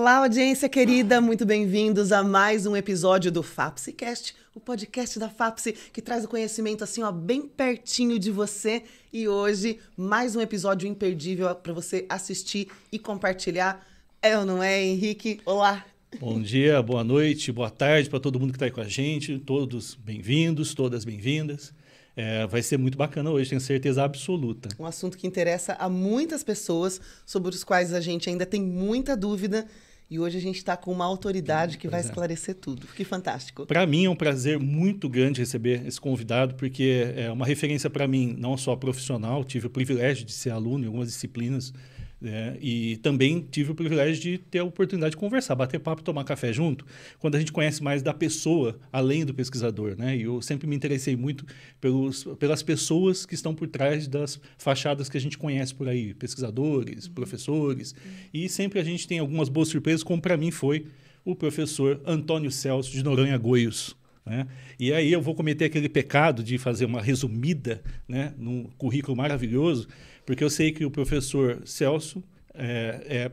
Olá, audiência querida, muito bem-vindos a mais um episódio do FAPSICAST, o podcast da Fapsi que traz o conhecimento assim, ó, bem pertinho de você. E hoje, mais um episódio imperdível para você assistir e compartilhar. É ou não é, Henrique? Olá! Bom dia, boa noite, boa tarde para todo mundo que está aí com a gente, todos bem-vindos, todas bem-vindas. É, vai ser muito bacana hoje, tenho certeza absoluta. Um assunto que interessa a muitas pessoas, sobre os quais a gente ainda tem muita dúvida. E hoje a gente está com uma autoridade que vai é. esclarecer tudo. Que fantástico. Para mim é um prazer muito grande receber esse convidado, porque é uma referência para mim, não só profissional, tive o privilégio de ser aluno em algumas disciplinas né? E também tive o privilégio de ter a oportunidade de conversar, bater papo, tomar café junto, quando a gente conhece mais da pessoa, além do pesquisador. Né? E eu sempre me interessei muito pelos, pelas pessoas que estão por trás das fachadas que a gente conhece por aí, pesquisadores, uhum. professores. Uhum. E sempre a gente tem algumas boas surpresas, como para mim foi o professor Antônio Celso de Noronha Goios. Né? E aí eu vou cometer aquele pecado de fazer uma resumida né, num currículo maravilhoso, porque eu sei que o professor Celso eh, é, é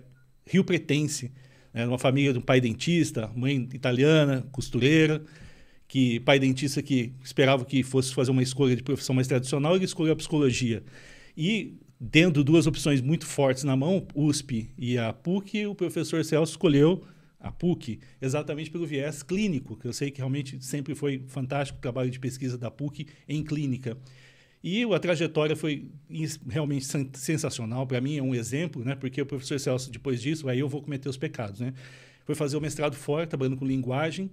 rio pretense, é né, uma família de um pai dentista, mãe italiana, costureira, que pai dentista que esperava que fosse fazer uma escolha de profissão mais tradicional, ele escolheu a psicologia. E tendo duas opções muito fortes na mão, USP e a PUC, o professor Celso escolheu a PUC, exatamente pelo viés clínico, que eu sei que realmente sempre foi fantástico o trabalho de pesquisa da PUC em clínica. E a trajetória foi realmente sensacional. Para mim é um exemplo, né? porque o professor Celso, depois disso, aí eu vou cometer os pecados. Né? Foi fazer o mestrado fora, trabalhando com linguagem.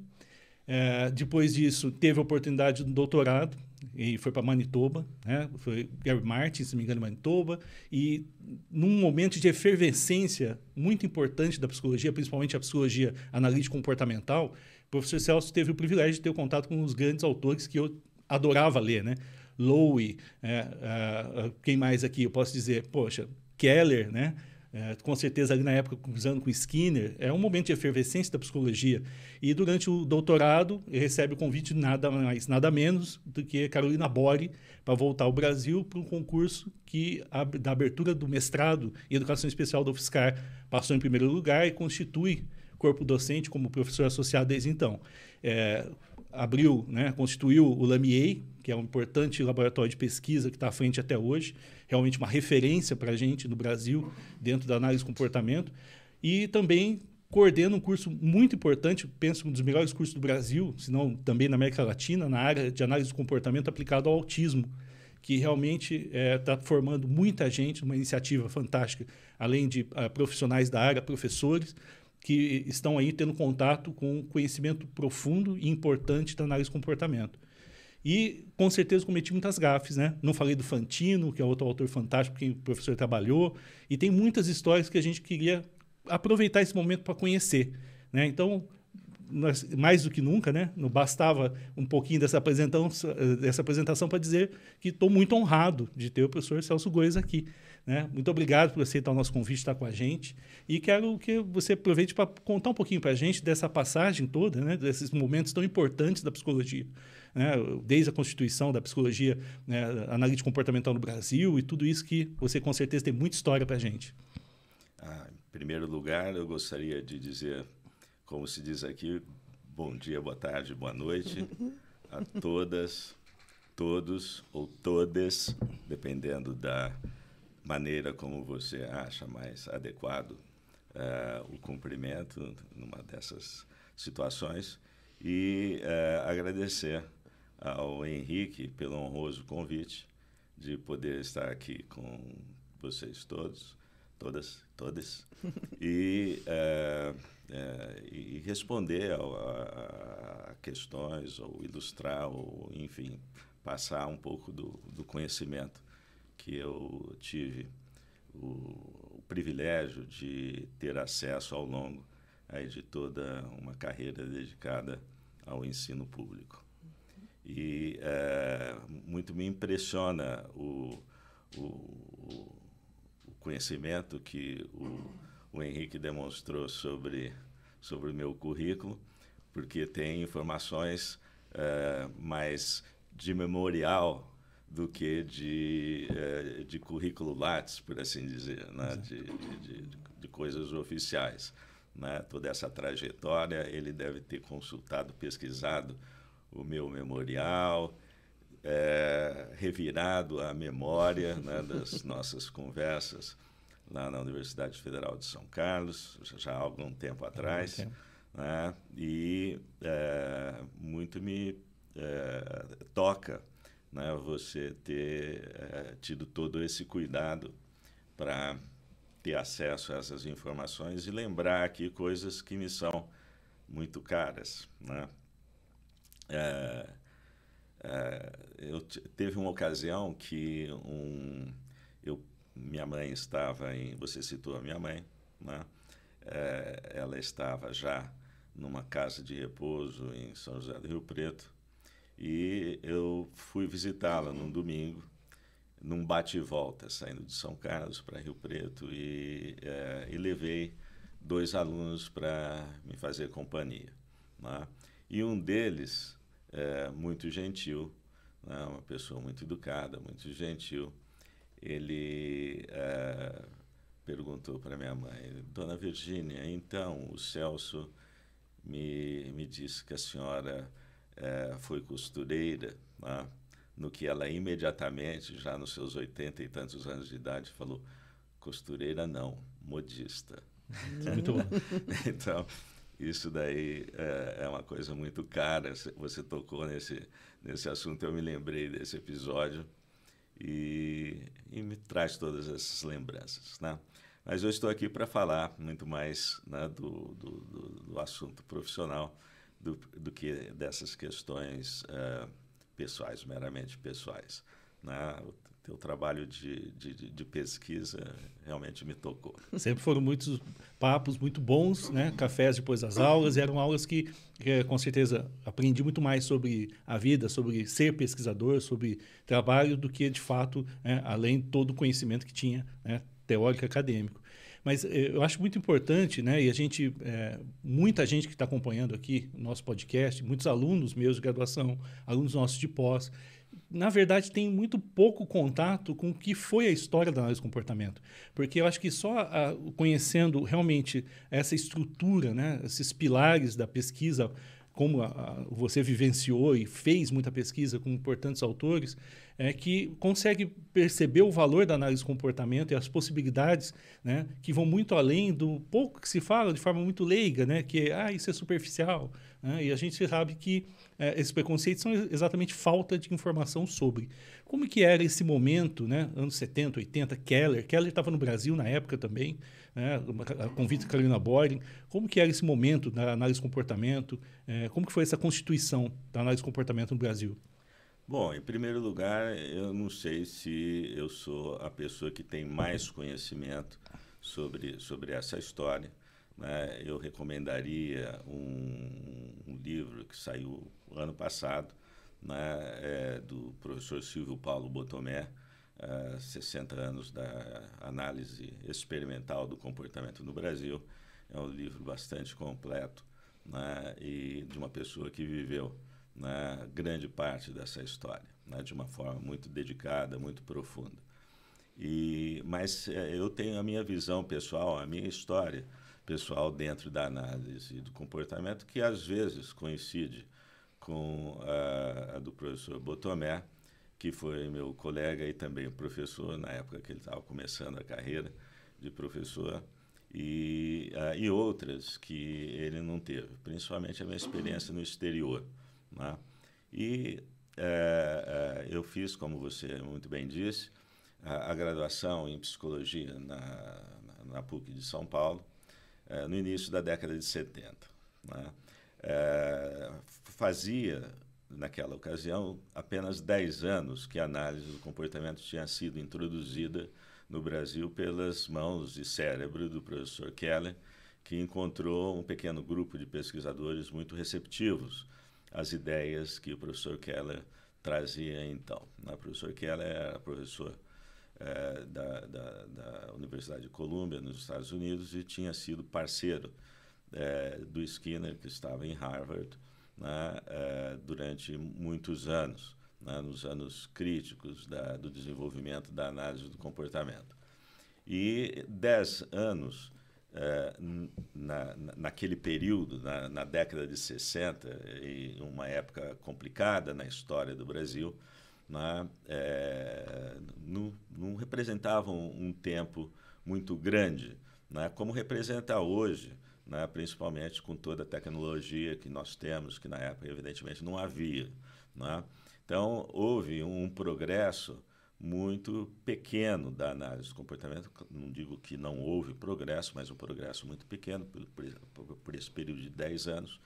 É, depois disso, teve a oportunidade do doutorado e foi para Manitoba, né? foi Gary Martin, se não me engano, Manitoba, e num momento de efervescência muito importante da psicologia, principalmente a psicologia analítica comportamental o professor Celso teve o privilégio de ter contato com os grandes autores que eu adorava ler, né? Lowe, é, é, é, quem mais aqui? Eu posso dizer, poxa, Keller, né? É, com certeza ali na época usando com Skinner, é um momento de efervescência da psicologia. E durante o doutorado, ele recebe o convite nada mais, nada menos do que Carolina Bore para voltar ao Brasil para um concurso que a, da abertura do mestrado em Educação Especial do UFSCar passou em primeiro lugar e constitui corpo docente como professor associado desde então. É, abriu, né, constituiu o Lamiei que é um importante laboratório de pesquisa que está à frente até hoje, realmente uma referência para a gente no Brasil, dentro da análise de comportamento. E também coordena um curso muito importante, penso um dos melhores cursos do Brasil, se não também na América Latina, na área de análise do comportamento aplicado ao autismo, que realmente está é, tá formando muita gente, uma iniciativa fantástica, além de uh, profissionais da área, professores, que estão aí tendo contato com conhecimento profundo e importante da análise de comportamento. E com certeza cometi muitas gafes, né? Não falei do Fantino, que é outro autor fantástico que o professor trabalhou, e tem muitas histórias que a gente queria aproveitar esse momento para conhecer, né? Então, nós, mais do que nunca, né? Não bastava um pouquinho dessa apresentação, dessa apresentação para dizer que estou muito honrado de ter o professor Celso Goiás aqui. Né? Muito obrigado por aceitar o nosso convite, estar tá com a gente. E quero que você aproveite para contar um pouquinho para a gente dessa passagem toda, né? desses momentos tão importantes da psicologia. Né? Desde a constituição da psicologia né? análise comportamental no Brasil e tudo isso que você com certeza tem muita história para a gente. Ah, em primeiro lugar, eu gostaria de dizer como se diz aqui, bom dia, boa tarde, boa noite a todas, todos ou todes, dependendo da maneira como você acha mais adequado uh, o cumprimento numa dessas situações e uh, agradecer ao Henrique pelo honroso convite de poder estar aqui com vocês todos, todas, todas e uh, é, e responder a, a, a, questões, ou ilustrar, ou, enfim, passar um pouco do, do conhecimento que eu tive o, o, privilégio de ter acesso ao longo aí, de toda uma carreira dedicada ao ensino público. E é, muito me impressiona o, o, o conhecimento que o, o Henrique demonstrou sobre sobre o meu currículo, porque tem informações uh, mais de memorial do que de, uh, de currículo lattes, por assim dizer, né? de, de, de, coisas oficiais. Né? Toda essa trajetória, ele deve ter consultado, pesquisado o meu memorial, é, revirado a memória né, das nossas conversas lá na Universidade Federal de São Carlos, já há algum tempo atrás. Né? E é, muito me é, toca né, você ter é, tido todo esse cuidado para ter acesso a essas informações e lembrar aqui coisas que me são muito caras. Né? eu teve uma ocasião que um minha mãe estava em. Você citou a minha mãe, né? É, ela estava já numa casa de repouso em São José do Rio Preto e eu fui visitá-la num domingo, num bate-volta, saindo de São Carlos para Rio Preto e, é, e levei dois alunos para me fazer companhia. Né? E um deles, é, muito gentil, né? uma pessoa muito educada, muito gentil, ele eh, perguntou para minha mãe, Dona Virgínia, então o Celso me, me disse que a senhora eh, foi costureira, né? no que ela imediatamente, já nos seus oitenta e tantos anos de idade, falou, costureira não, modista. Muito bom. então, isso daí é, é, uma coisa muito cara. Você tocou nesse, nesse assunto, eu me lembrei desse episódio e, e me traz todas essas lembranças. Né? Mas eu estou aqui para falar muito mais né, do, do, do, do, assunto profissional do, do que dessas questões uh, pessoais, meramente pessoais. Né? O teu trabalho de, de, de, pesquisa realmente me tocou. Sempre foram muitos papos muito bons, né? cafés depois das aulas, eram aulas que, com certeza, aprendi muito mais sobre a vida, sobre ser pesquisador, sobre trabalho, do que, de fato, né? além de todo o conhecimento que tinha né? teórico acadêmico. Mas eh, eu acho muito importante, né? e a gente, eh, muita gente que está acompanhando aqui o nosso podcast, muitos alunos meus de graduação, alunos nossos de pós, na verdade, tem muito pouco contato com o que foi a história da análise do comportamento. Porque eu acho que só a, ah, conhecendo realmente essa estrutura, né, esses pilares da pesquisa como a, a, você vivenciou e fez muita pesquisa com importantes autores, é que consegue perceber o valor da análise de comportamento e as possibilidades né, que vão muito além do pouco que se fala de forma muito leiga, né, que é, ah, isso é superficial. Né, e a gente sabe que é, esses preconceitos são exatamente falta de informação sobre. Como que era esse momento, né, anos 70, 80, Keller? Keller estava no Brasil na época também né? a convite Carolina Boring. Como que era esse momento da análise de comportamento? É, como que foi essa constituição da análise de comportamento no Brasil? Bom, em primeiro lugar, eu não sei se eu sou a pessoa que tem mais conhecimento sobre, sobre essa história. Né? Eu recomendaria um, um, livro que saiu ano passado, né? é, do professor Silvio Paulo Botomé, uh, 60 anos da análise experimental do comportamento no Brasil. É um livro bastante completo né, e de uma pessoa que viveu né, grande parte dessa história, né, de uma forma muito dedicada, muito profunda. E, mas é, eu tenho a minha visão pessoal, a minha história pessoal dentro da análise do comportamento, que às vezes coincide com a, a do professor Botomé, que foi meu colega e também professor na época que ele estava começando a carreira de professor, e, uh, e outras que ele não teve, principalmente a minha experiência no exterior. Né? E uh, uh, eu fiz, como você muito bem disse, a, graduação em psicologia na, na, na PUC de São Paulo, eh, no início da década de 70. Né? fazia naquela ocasião, apenas 10 anos que a análise do comportamento tinha sido introduzida no Brasil pelas mãos e cérebro do professor Keller, que encontrou um pequeno grupo de pesquisadores muito receptivos às ideias que o professor Keller trazia então. O professor Keller era professor é, da, da, da, Universidade de Colômbia, nos Estados Unidos, e tinha sido parceiro é, do Skinner, que estava em Harvard, né, eh, durante muitos anos, né, nos anos críticos da, do desenvolvimento da análise do comportamento. E dez anos eh, na, naquele período, na, na, década de 60, e uma época complicada na história do Brasil, né, eh, não, não, representavam um tempo muito grande, né, como representa hoje né? principalmente com toda a tecnologia que nós temos, que na época, evidentemente, não havia. Né? Então, houve um progresso muito pequeno da análise do comportamento. Não digo que não houve progresso, mas um progresso muito pequeno por, por, por esse período de 10 anos.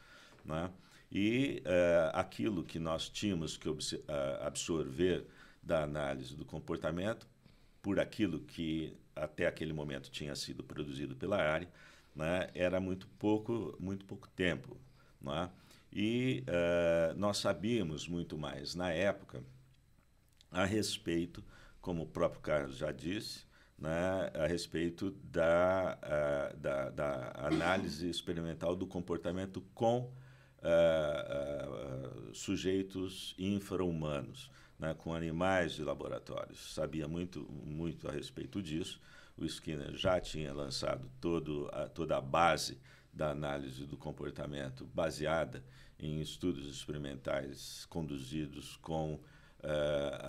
Né? E uh, aquilo que nós tínhamos que eh, absorver da análise do comportamento, por aquilo que até aquele momento tinha sido produzido pela área, né, era muito pouco, muito pouco tempo. É? E uh, nós sabíamos muito mais na época a respeito, como o próprio Carlos já disse, né, a respeito da, uh, da, da, análise experimental do comportamento com uh, sujeitos infra-humanos, né, com animais de laboratórios. Sabia muito, muito a respeito disso o Skinner já tinha lançado todo a, toda a base da análise do comportamento baseada em estudos experimentais conduzidos com uh,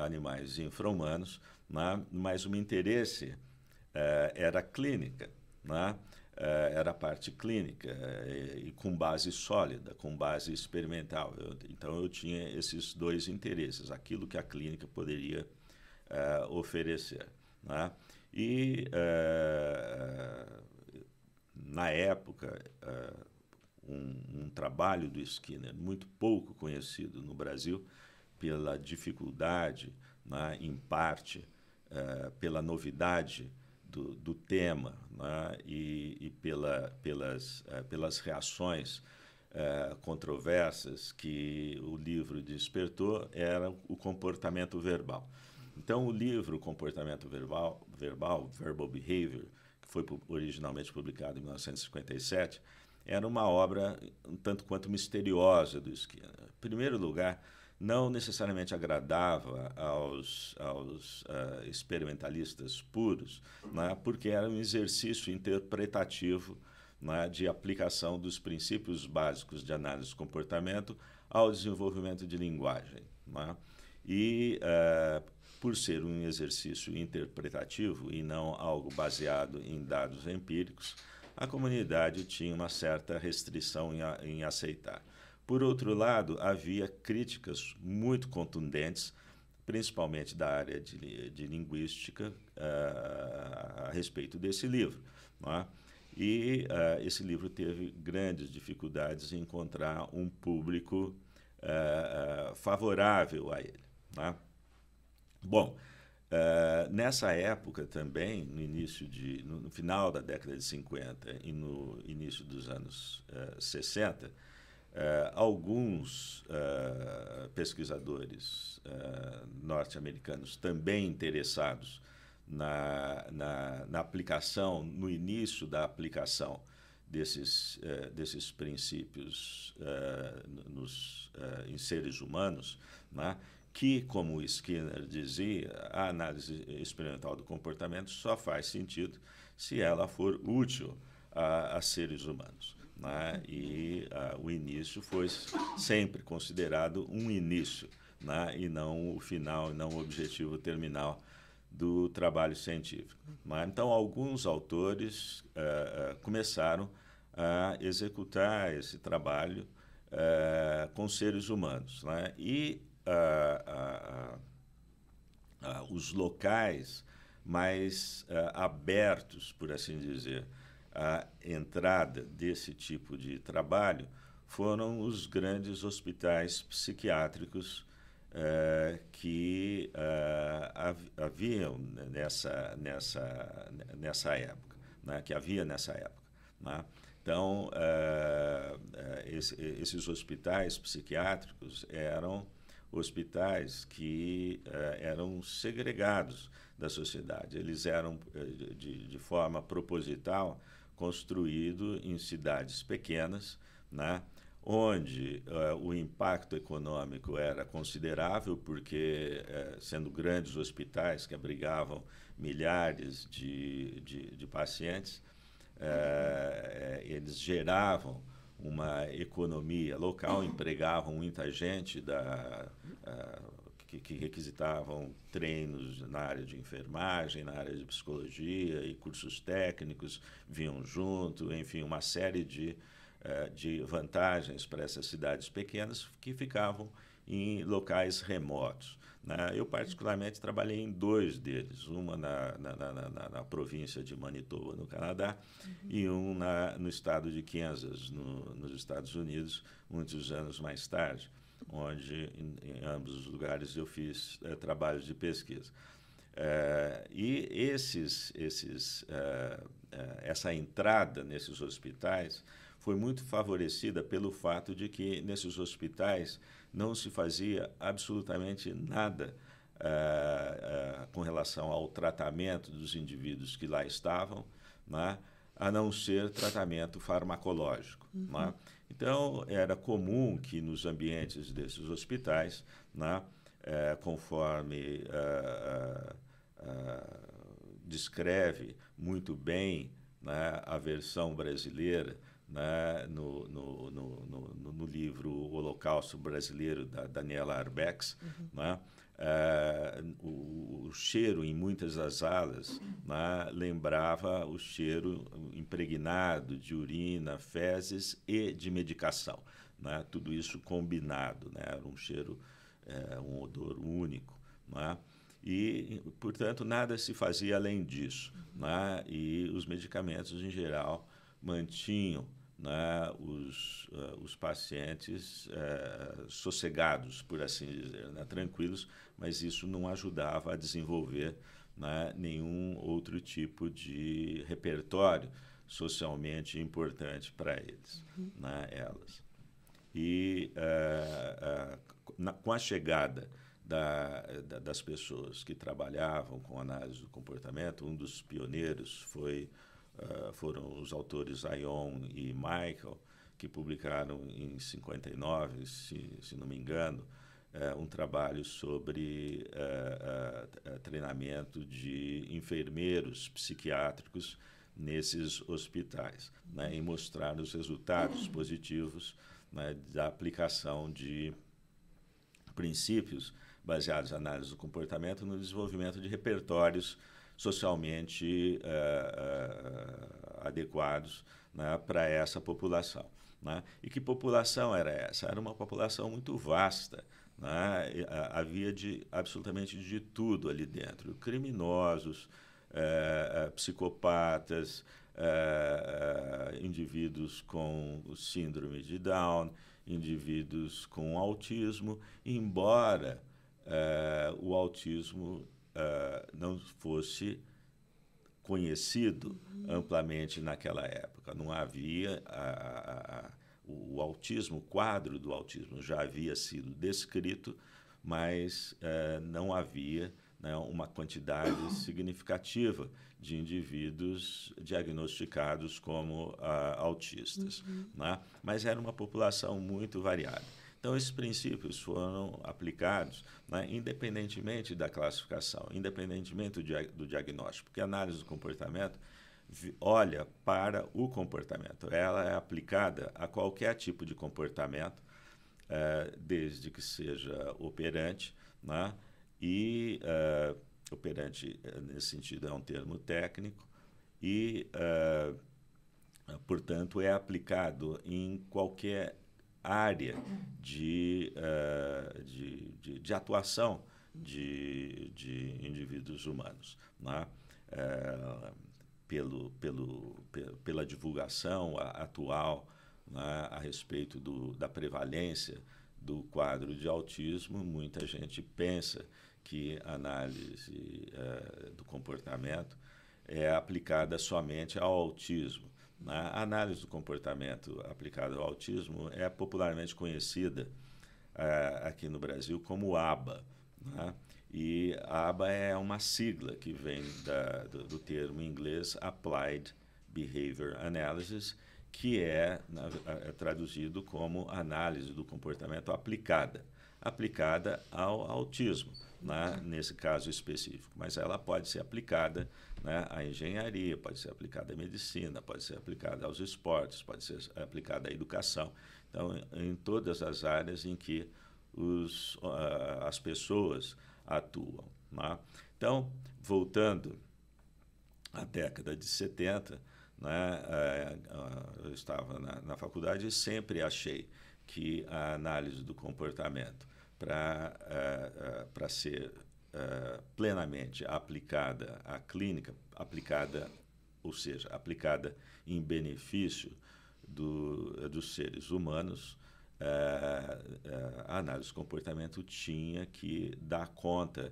animais infra-humanos, né? mas o meu interesse uh, era clínica, né? uh, era a parte clínica e, e, com base sólida, com base experimental. Eu, então eu tinha esses dois interesses, aquilo que a clínica poderia oferecer. Né? E eh, na época, eh, um, um, trabalho do Skinner muito pouco conhecido no Brasil pela dificuldade, né, em parte eh, pela novidade do, do tema né, e, e pela, pelas, pelas reações Uh, controversas que o livro despertou era o comportamento verbal. Então, o livro Comportamento Verbal verbal, Verbal Behavior, que foi originalmente publicado em 1957, era uma obra um tanto quanto misteriosa do Skinner. Em primeiro lugar, não necessariamente agradava aos, aos uh, experimentalistas puros, né, porque era um exercício interpretativo né, de aplicação dos princípios básicos de análise do comportamento ao desenvolvimento de linguagem. Né? E uh, por ser um exercício interpretativo e não algo baseado em dados empíricos, a comunidade tinha uma certa restrição em, a, em aceitar. Por outro lado, havia críticas muito contundentes, principalmente da área de, de linguística, uh, a respeito desse livro. É? E uh, esse livro teve grandes dificuldades em encontrar um público uh, favorável a ele. É? Bom, uh, nessa época também, no início de. No, no, final da década de 50 e no início dos anos uh, 60, Uh, alguns uh, pesquisadores uh, norte-americanos também interessados na, na, na, aplicação, no início da aplicação desses, desses princípios nos, em seres humanos, né? que, como Skinner dizia, a análise experimental do comportamento só faz sentido se ela for útil a, a seres humanos. Né? E a, o início foi sempre considerado um início, né? e não o final, e não o objetivo terminal do trabalho científico. Né? Então, alguns autores uh, começaram a executar esse trabalho uh, com seres humanos. Né? E os locais mais eh, abertos, por assim dizer, à entrada desse tipo de trabalho foram os grandes hospitais psiquiátricos Uh, que uh, haviam nessa, nessa, nessa época, né? que havia nessa época. Né? Então, uh, esse, esses hospitais psiquiátricos eram hospitais que eh, eram segregados da sociedade. Eles eram, eh, de, de forma proposital, construídos em cidades pequenas, né? onde eh, o impacto econômico era considerável, porque, sendo grandes hospitais que abrigavam milhares de, de, de pacientes, eles geravam uma economia local, empregavam muita gente da, que, que, requisitavam treinos na área de enfermagem, na área de psicologia e cursos técnicos vinham junto, enfim, uma série de, uh, de vantagens para essas cidades pequenas que ficavam em locais remotos. Né? Eu, particularmente, trabalhei em dois deles, uma na, na, na, na província de Manitoba, no Canadá, uhum. e um no estado de Kansas, no, nos Estados Unidos, muitos anos mais tarde, onde, em, em ambos os lugares, eu fiz é, trabalhos de pesquisa. Eh, e esses, esses, eh, essa entrada nesses hospitais foi muito favorecida pelo fato de que, nesses hospitais, não se fazia absolutamente nada eh, eh, com relação ao tratamento dos indivíduos que lá estavam, né? a não ser tratamento farmacológico. Uhum. Né? Então, era comum que nos ambientes desses hospitais, né? Eh, conforme descreve muito bem né, a versão brasileira né, no, no, no, no, livro O Holocausto Brasileiro, da Daniela Arbex, uhum. né, é, o, o, cheiro em muitas das alas né, lembrava o cheiro impregnado de urina, fezes e de medicação. Né, tudo isso combinado, né, era um cheiro, é, um odor único. Né, e, portanto, nada se fazia além disso. Né, e os medicamentos, em geral, mantinham né, os, uh, os pacientes uh, sossegados, por assim dizer, né, tranquilos, mas isso não ajudava a desenvolver né, nenhum outro tipo de repertório socialmente importante para eles, uhum. né, elas. E uh, na, com a chegada da, da, das pessoas que trabalhavam com análise do comportamento, um dos pioneiros foi ah, foram os autores Ion e Michael, que publicaram em 59, se, se não me engano, uh, um trabalho sobre uh, treinamento de enfermeiros psiquiátricos nesses hospitais, né, e mostrar os resultados positivos né, da aplicação de princípios baseados na análise do comportamento no desenvolvimento de repertórios socialmente eh, eh, adequados né, para essa população. Né? E que população era essa? Era uma população muito vasta. Né? Eh, havia de, absolutamente de tudo ali dentro: criminosos, psicopatas, indivíduos com síndrome de Down, indivíduos com autismo, embora o autismo ah, não fosse conhecido uhum. amplamente naquela época. Não havia a, a, a, o autismo, o quadro do autismo já havia sido descrito, mas uh, não havia né, uma quantidade significativa de indivíduos diagnosticados como uh, autistas. Uhum. Né? Mas era uma população muito variada. Então, esses princípios foram aplicados né, independentemente da classificação, independentemente do diagnóstico, porque a análise do comportamento olha para o comportamento. Ela é aplicada a qualquer tipo de comportamento, eh, desde que seja operante, né? e eh, operante, eh, nesse sentido, é um termo técnico, e, portanto, é aplicado em qualquer área de, uh, de, de, de, atuação de, de indivíduos humanos. Né? Uh, pelo, pelo, pela divulgação atual né, a respeito do, da prevalência do quadro de autismo, muita gente pensa que a análise uh, do comportamento é aplicada somente ao autismo. Né? A análise do comportamento aplicado ao autismo é popularmente conhecida uh, aqui no Brasil como ABA. Né? E ABA é uma sigla que vem da, do, do, termo em inglês Applied Behavior Analysis, que é, na, é traduzido como análise do comportamento aplicada aplicada ao autismo, né, nesse caso específico. Mas ela pode ser aplicada né, à engenharia, pode ser aplicada à medicina, pode ser aplicada aos esportes, pode ser aplicada à educação. Então, em todas as áreas em que os, uh, as pessoas atuam. Né? Então, voltando à década de 70, né, uh, eu estava na, na faculdade e sempre achei que a análise do comportamento para uh, eh, uh, eh, ser uh, plenamente aplicada à clínica, aplicada, ou seja, aplicada em benefício do, dos seres humanos, a análise do comportamento tinha que dar conta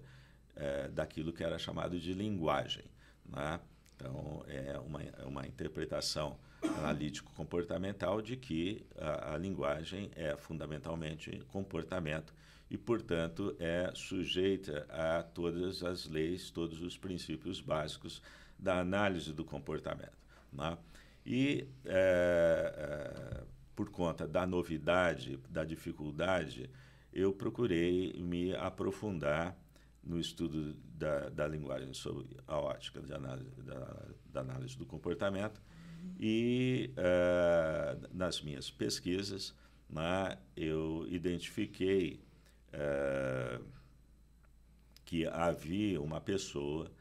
daquilo que era chamado de linguagem. Né? Então, é uma, é uma interpretação analítico-comportamental de que a, a linguagem é fundamentalmente comportamento e, portanto, é sujeita a todas as leis, todos os princípios básicos da análise do comportamento. Né? E, é, é, por conta da novidade, da dificuldade, eu procurei me aprofundar no estudo da, da linguagem sobre a ótica de análise, da, da análise do comportamento e é, nas minhas pesquisas né, eu identifiquei é, que havia uma pessoa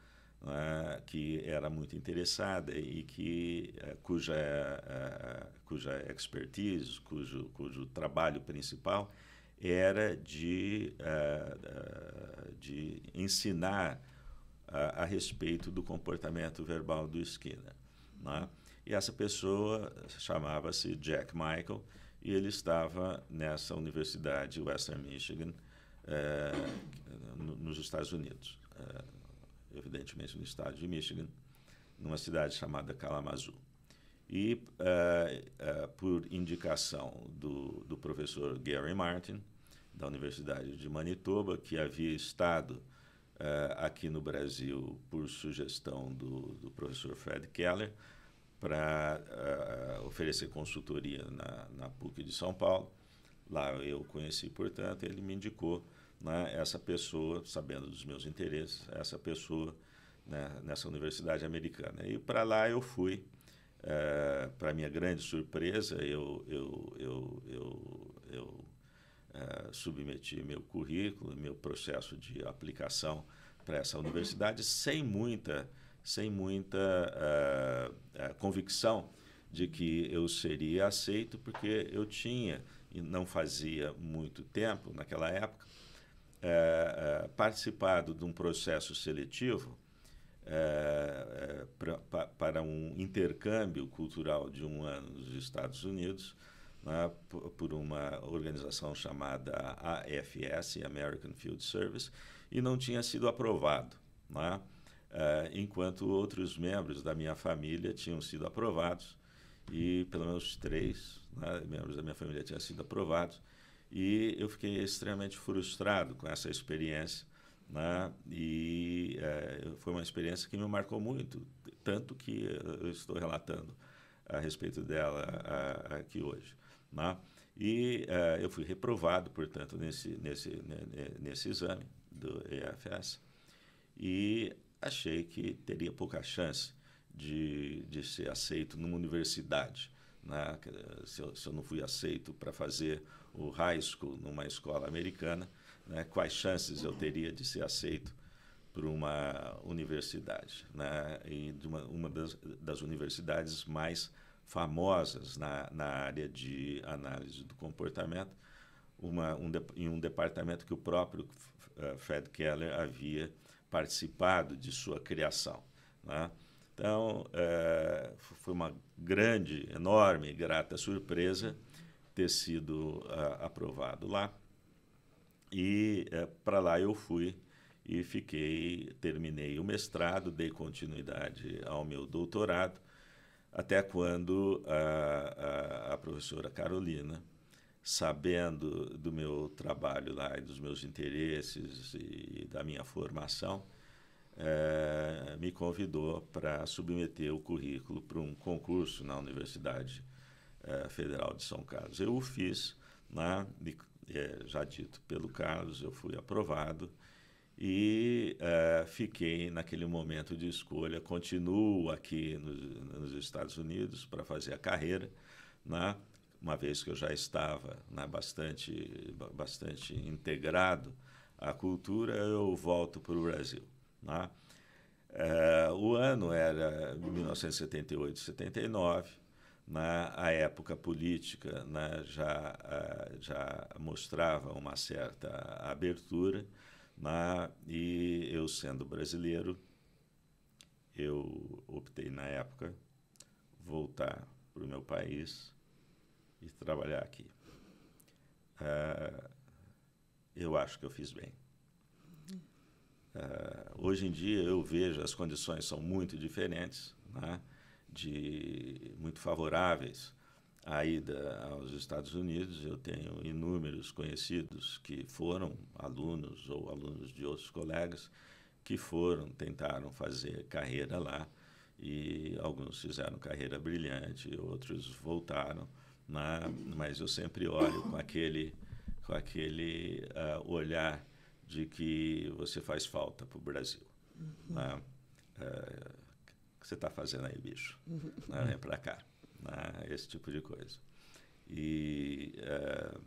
é, que era muito interessada e que eh, cuja, eh, cuja expertise, cujo, cujo trabalho principal era de, de ensinar a, a, respeito do comportamento verbal do Skinner. Né? E essa pessoa chamava-se Jack Michael e ele estava nessa universidade Western Michigan, é, nos Estados Unidos, é, evidentemente no estado de Michigan, numa cidade chamada Kalamazoo. E, eh, por indicação do, do professor Gary Martin, da Universidade de Manitoba, que havia estado aqui no Brasil por sugestão do, do professor Fred Keller, para uh, eh, eh, oferecer consultoria na, na PUC de São Paulo. Lá eu conheci, portanto, ele me indicou né, essa pessoa, sabendo dos meus interesses, essa pessoa né, nessa universidade americana. E para lá eu fui. Uh, eh, para minha grande surpresa, eu, eu, eu, eu, eu uh, submeti meu currículo, meu processo de aplicação para essa universidade, sem muita sem muita uh, convicção de que eu seria aceito, porque eu tinha, e não fazia muito tempo naquela época, uh, participado de um processo seletivo pra, para um intercâmbio cultural de um ano nos Estados Unidos, né, por uma organização chamada AFS, American Field Service, e não tinha sido aprovado. Né. Uh, enquanto outros membros da minha família tinham sido aprovados, e pelo menos três né, membros da minha família tinham sido aprovados, e eu fiquei extremamente frustrado com essa experiência. Né, e uh, foi uma experiência que me marcou muito, tanto que eu estou relatando a respeito dela a, a, aqui hoje. Né? E uh, eu fui reprovado, portanto, nesse, nesse, né, né, nesse exame do EFS. E achei que teria pouca chance de, de ser aceito numa universidade. Né? Se, eu, se eu não fui aceito para fazer o high school numa escola americana, né? quais chances eu teria de ser aceito para uma universidade, né? e de uma, uma das, das universidades mais famosas na, na área de análise do comportamento, uma, um de, em um departamento que o próprio uh, Fred Keller havia participado de sua criação. Né? Então, é, foi uma grande, enorme, grata surpresa ter sido ah, aprovado lá. E eh, para lá eu fui e fiquei, terminei o mestrado, dei continuidade ao meu doutorado, até quando a, a, a professora Carolina sabendo do meu trabalho lá e dos meus interesses e da minha formação, é, me convidou para submeter o currículo para um concurso na Universidade é, Federal de São Carlos. Eu o fiz, né, é, já dito pelo Carlos, eu fui aprovado e fiquei naquele momento de escolha. Continuo aqui nos, nos Estados Unidos para fazer a carreira. Né, uma vez que eu já estava né, bastante, bastante integrado à cultura, eu volto para o Brasil. Né? É, o ano era 1978, 79. Né? A época política né, já, eh, já mostrava uma certa abertura. Né? E eu, sendo brasileiro, eu optei na época voltar para o meu país e trabalhar aqui. Uh, eu acho que eu fiz bem. Uh, hoje em dia eu vejo as condições são muito diferentes, né? de muito favoráveis à ida aos Estados Unidos. Eu tenho inúmeros conhecidos que foram alunos ou alunos de outros colegas que foram tentaram fazer carreira lá e alguns fizeram carreira brilhante, outros voltaram né? mas eu sempre olho com aquele, com aquele uh, olhar de que você faz falta para o Brasil. Uhum. Né? Uh, ah, o que você está fazendo aí, bicho? Uhum. Né? É para cá. Né? Esse tipo de coisa. E, uh,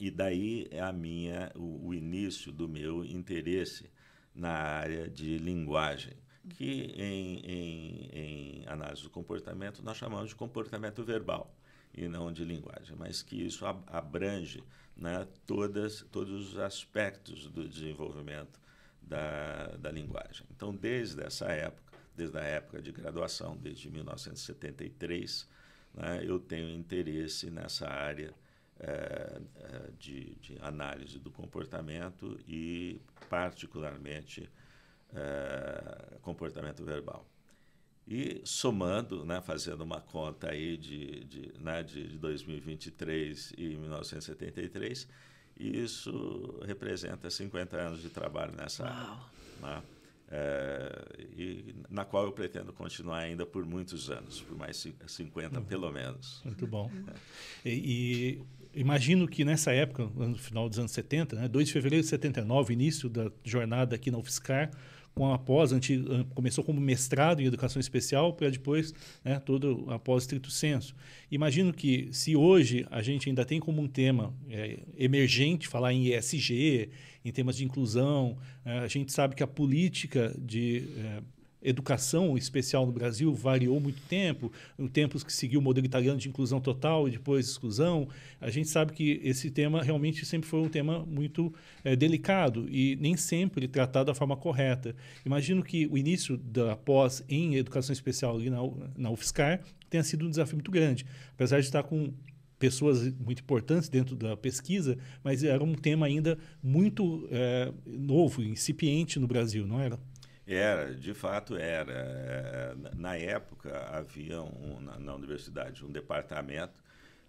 e daí é a minha, o, o início do meu interesse na área de linguagem, que em, em, em análise do comportamento nós chamamos de comportamento verbal e não de linguagem, mas que isso abrange né, todas, todos os aspectos do desenvolvimento da, da linguagem. Então, desde essa época, desde a época de graduação, desde 1973, né, eu tenho interesse nessa área é, de, de, análise do comportamento e, particularmente, é, comportamento verbal. E somando, né, fazendo uma conta aí de, de, né, de 2023 e 1973, isso representa 50 anos de trabalho nessa área. Né? É, e na qual eu pretendo continuar ainda por muitos anos, por mais 50 uhum. pelo menos. Muito uhum. bom. e, e, imagino que nessa época, no final dos anos 70, né, 2 de fevereiro de 79, início da jornada aqui na UFSCar, com a pós, começou como mestrado em educação especial, para depois né, todo após estrito senso. Imagino que se hoje a gente ainda tem como um tema é, emergente falar em ESG, em temas de inclusão, é, a gente sabe que a política de é, educação especial no Brasil variou muito tempo, Em tempos que seguiu o modelo italiano de inclusão total e depois exclusão. A gente sabe que esse tema realmente sempre foi um tema muito é, delicado e nem sempre é tratado da forma correta. Imagino que o início da pós em educação especial ali na, na UFSCar tenha sido um desafio muito grande, apesar de estar com pessoas muito importantes dentro da pesquisa, mas era um tema ainda muito é, novo, incipiente no Brasil, não era? Era, de fato era. É, na época havia um, na, na, universidade um departamento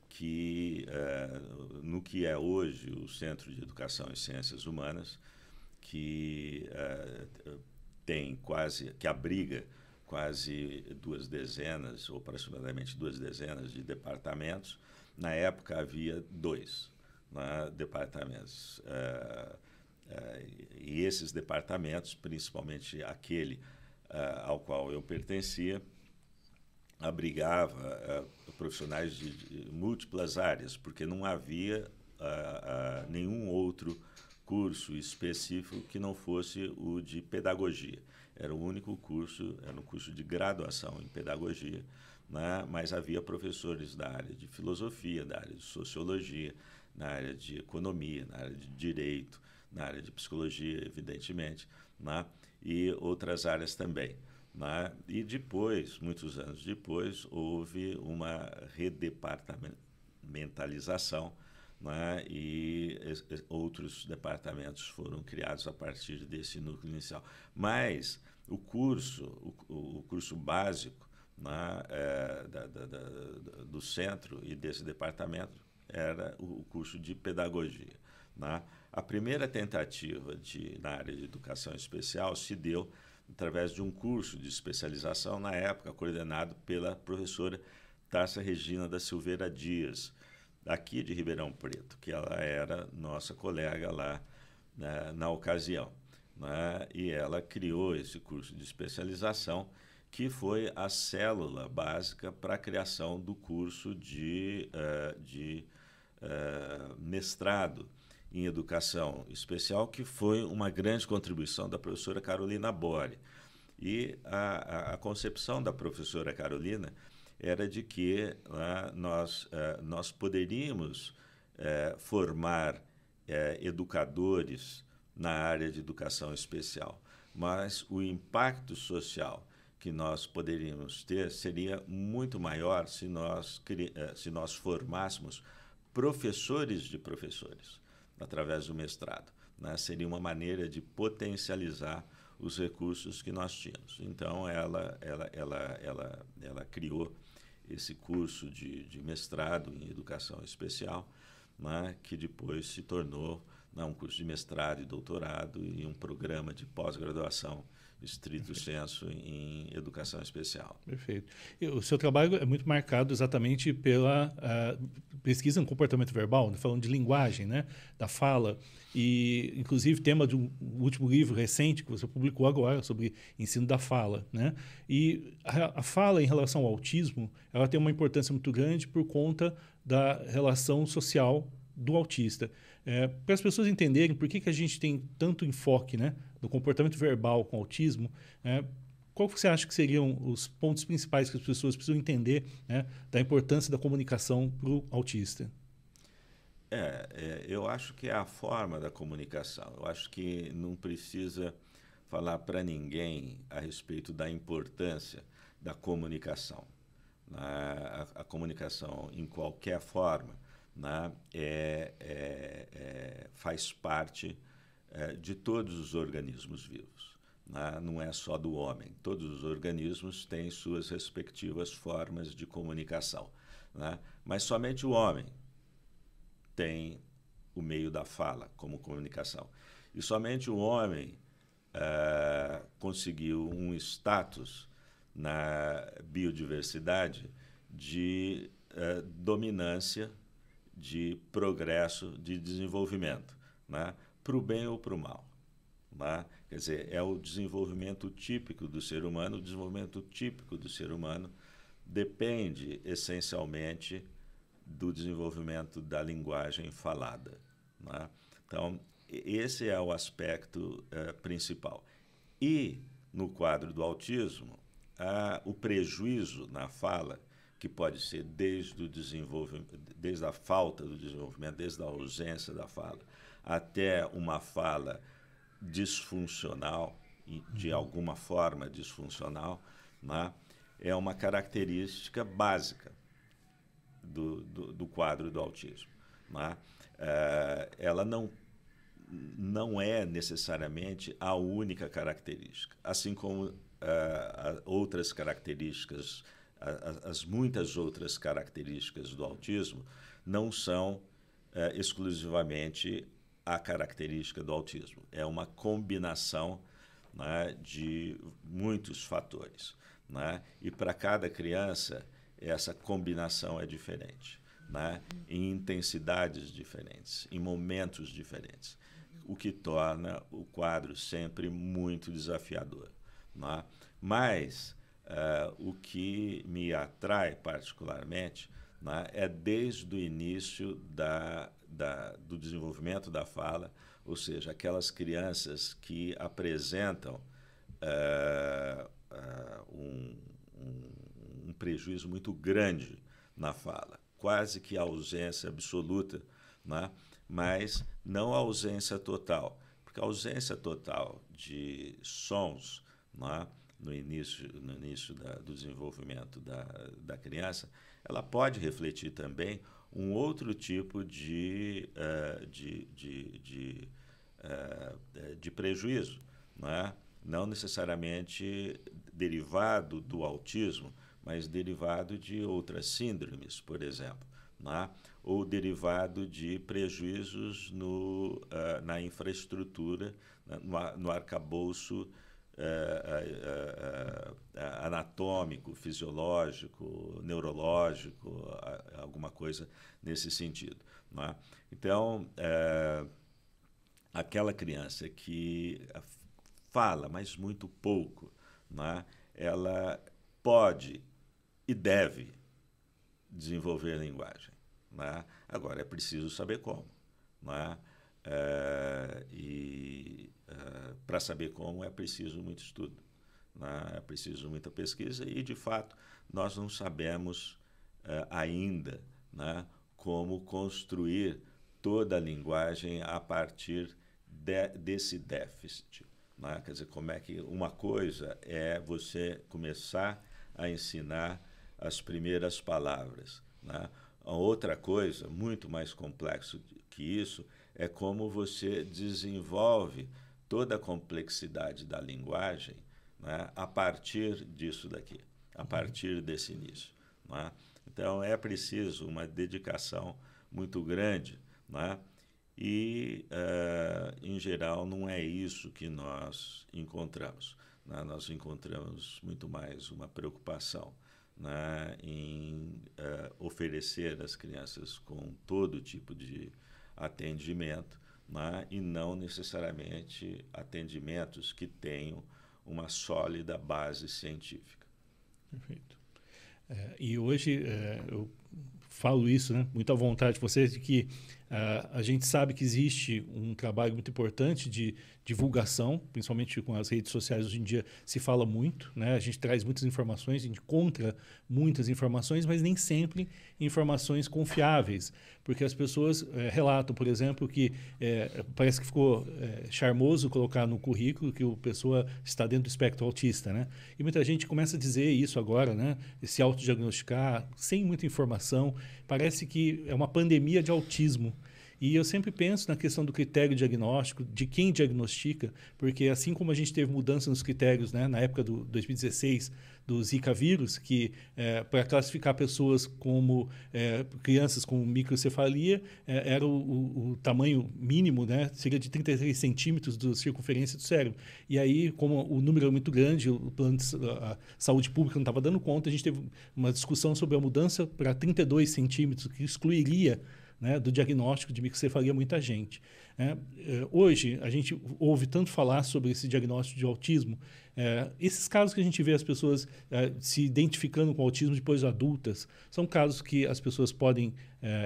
que, é, no que é hoje o Centro de Educação e Ciências Humanas, que é, tem quase, que abriga quase duas dezenas, ou aproximadamente duas dezenas de departamentos. Na época havia dois né, departamentos. É, é, e esses departamentos, principalmente aquele é, ao qual eu pertencia, abrigava é, profissionais de, de, múltiplas áreas, porque não havia nenhum outro curso específico que não fosse o de pedagogia. Era o único curso, era um curso de graduação em pedagogia, né? mas havia professores da área de filosofia, da área de sociologia, na área de economia, na área de direito, na área de psicologia, evidentemente, né? e outras áreas também. Né? E depois, muitos anos depois, houve uma redepartamentalização né? e outros departamentos foram criados a partir desse núcleo inicial. Mas o curso, o, o curso básico né? é, da, da, da, do centro e desse departamento era o curso de pedagogia. Né? A primeira tentativa de, na área de educação especial se deu através de um curso de especialização, na época coordenado pela professora Tarsa Regina da Silveira Dias, aqui de Ribeirão Preto, que ela era nossa colega lá né, na ocasião. Né? E ela criou esse curso de especialização, que foi a célula básica para a criação do curso de, uh, de uh, mestrado em educação especial, que foi uma grande contribuição da professora Carolina Bore. E a, a, concepção da professora Carolina era de que né, nós, uh, nós poderíamos uh, formar uh, educadores na área de educação especial, mas o impacto social que nós poderíamos ter seria muito maior se nós, se nós formássemos professores de professores através do mestrado. Né? Seria uma maneira de potencializar os recursos que nós tínhamos. Então, ela, ela, ela, ela, ela criou esse curso de, de mestrado em educação especial, né? que depois se tornou né, um curso de mestrado e doutorado e um programa de pós-graduação estrito senso em educação especial. Perfeito. E o seu trabalho é muito marcado exatamente pela ah, pesquisa no comportamento verbal, né? falando de linguagem, né, da fala, e inclusive tema de um último livro recente que você publicou agora sobre ensino da fala, né? E a, a fala em relação ao autismo, ela tem uma importância muito grande por conta da relação social do autista. É, para as pessoas entenderem por que, que a gente tem tanto enfoque né, do comportamento verbal com autismo, né? qual você acha que seriam os pontos principais que as pessoas precisam entender né, da importância da comunicação para o autista? É, é, eu acho que é a forma da comunicação. Eu acho que não precisa falar para ninguém a respeito da importância da comunicação. A, né? a, a comunicação, em qualquer forma, né, é, é, é, faz parte é, de todos os organismos vivos. Né? Não é só do homem. Todos os organismos têm suas respectivas formas de comunicação. Né? Mas somente o homem tem o meio da fala como comunicação. E somente o homem é, conseguiu um status na biodiversidade de é, dominância, de progresso, de desenvolvimento. Né? para o bem ou para o mal. Né? Quer dizer, é o desenvolvimento típico do ser humano. O desenvolvimento típico do ser humano depende essencialmente do desenvolvimento da linguagem falada. Né? Então, esse é o aspecto eh, principal. E, no quadro do autismo, há o prejuízo na fala, que pode ser desde, o desenvolvimento, desde a falta do desenvolvimento, desde a ausência da fala, até uma fala disfuncional, de uhum. alguma forma disfuncional, né? é uma característica básica do, do, do quadro do autismo. Né? É, ela não, não é necessariamente a única característica, assim como é, outras características, as muitas outras características do autismo não são é, exclusivamente a característica do autismo. É uma combinação né, de muitos fatores. Né? E para cada criança, essa combinação é diferente, né? em intensidades diferentes, em momentos diferentes, o que torna o quadro sempre muito desafiador. Né? Mas uh, o que me atrai particularmente né, é desde o início da da, do desenvolvimento da fala, ou seja, aquelas crianças que apresentam uh, uh, um, um, um, prejuízo muito grande na fala, quase que a ausência absoluta, né? mas não a ausência total, porque a ausência total de sons né? no início, no início da, do desenvolvimento da, da criança, ela pode refletir também um outro tipo de, uh, de, de, de, uh, de prejuízo, não, é? não necessariamente derivado do autismo, mas derivado de outras síndromes, por exemplo, não é? ou derivado de prejuízos no, uh, na infraestrutura, né? no, no arcabouço eh, eh, eh, anatômico, fisiológico, neurológico, alguma coisa nesse sentido. É? Então, aquela criança que fala, mas muito pouco, é? ela pode e deve desenvolver linguagem. É? Agora, é preciso saber como. Não é? Uh, e uh, eh, para saber como é preciso muito estudo, né? é preciso muita pesquisa e, de fato, nós não sabemos uh, ainda né, como construir toda a linguagem a partir de, desse déficit. Né? Quer dizer, como é que uma coisa é você começar a ensinar as primeiras palavras. Né? Outra coisa, muito mais complexo que isso, é como você desenvolve toda a complexidade da linguagem né, a partir disso daqui, a uhum. partir desse início. Né? Então, é preciso uma dedicação muito grande, né? e, uh, em geral, não é isso que nós encontramos. É? Nós encontramos muito mais uma preocupação é? em uh, oferecer às crianças com todo tipo de atendimento, né? e não necessariamente atendimentos que tenham uma sólida base científica. Perfeito. É, e hoje é, eu falo isso, né, muito à vontade de vocês, de que uh, a gente sabe que existe um trabalho muito importante de divulgação, principalmente com as redes sociais hoje em dia se fala muito, né? A gente traz muitas informações, a gente encontra muitas informações, mas nem sempre informações confiáveis, porque as pessoas é, relatam, por exemplo, que é, parece que ficou é, charmoso colocar no currículo que o pessoa está dentro do espectro autista, né? E muita gente começa a dizer isso agora, né? Se autodiagnosticar sem muita informação, parece que é uma pandemia de autismo. E eu sempre penso na questão do critério diagnóstico, de quem diagnostica, porque assim como a gente teve mudança nos critérios né, na época do 2016 do Zika vírus, que é, para classificar pessoas como é, crianças com microcefalia é, era o, o, o, tamanho mínimo, né, seria de 33 centímetros da circunferência do cérebro. E aí, como o número era muito grande, o plano de a saúde pública não estava dando conta, a gente teve uma discussão sobre a mudança para 32 centímetros, que excluiria né, do diagnóstico de microcefalia muita gente. É, hoje, a gente ouve tanto falar sobre esse diagnóstico de autismo. É, esses casos que a gente vê as pessoas é, se identificando com autismo depois de adultas, são casos que as pessoas podem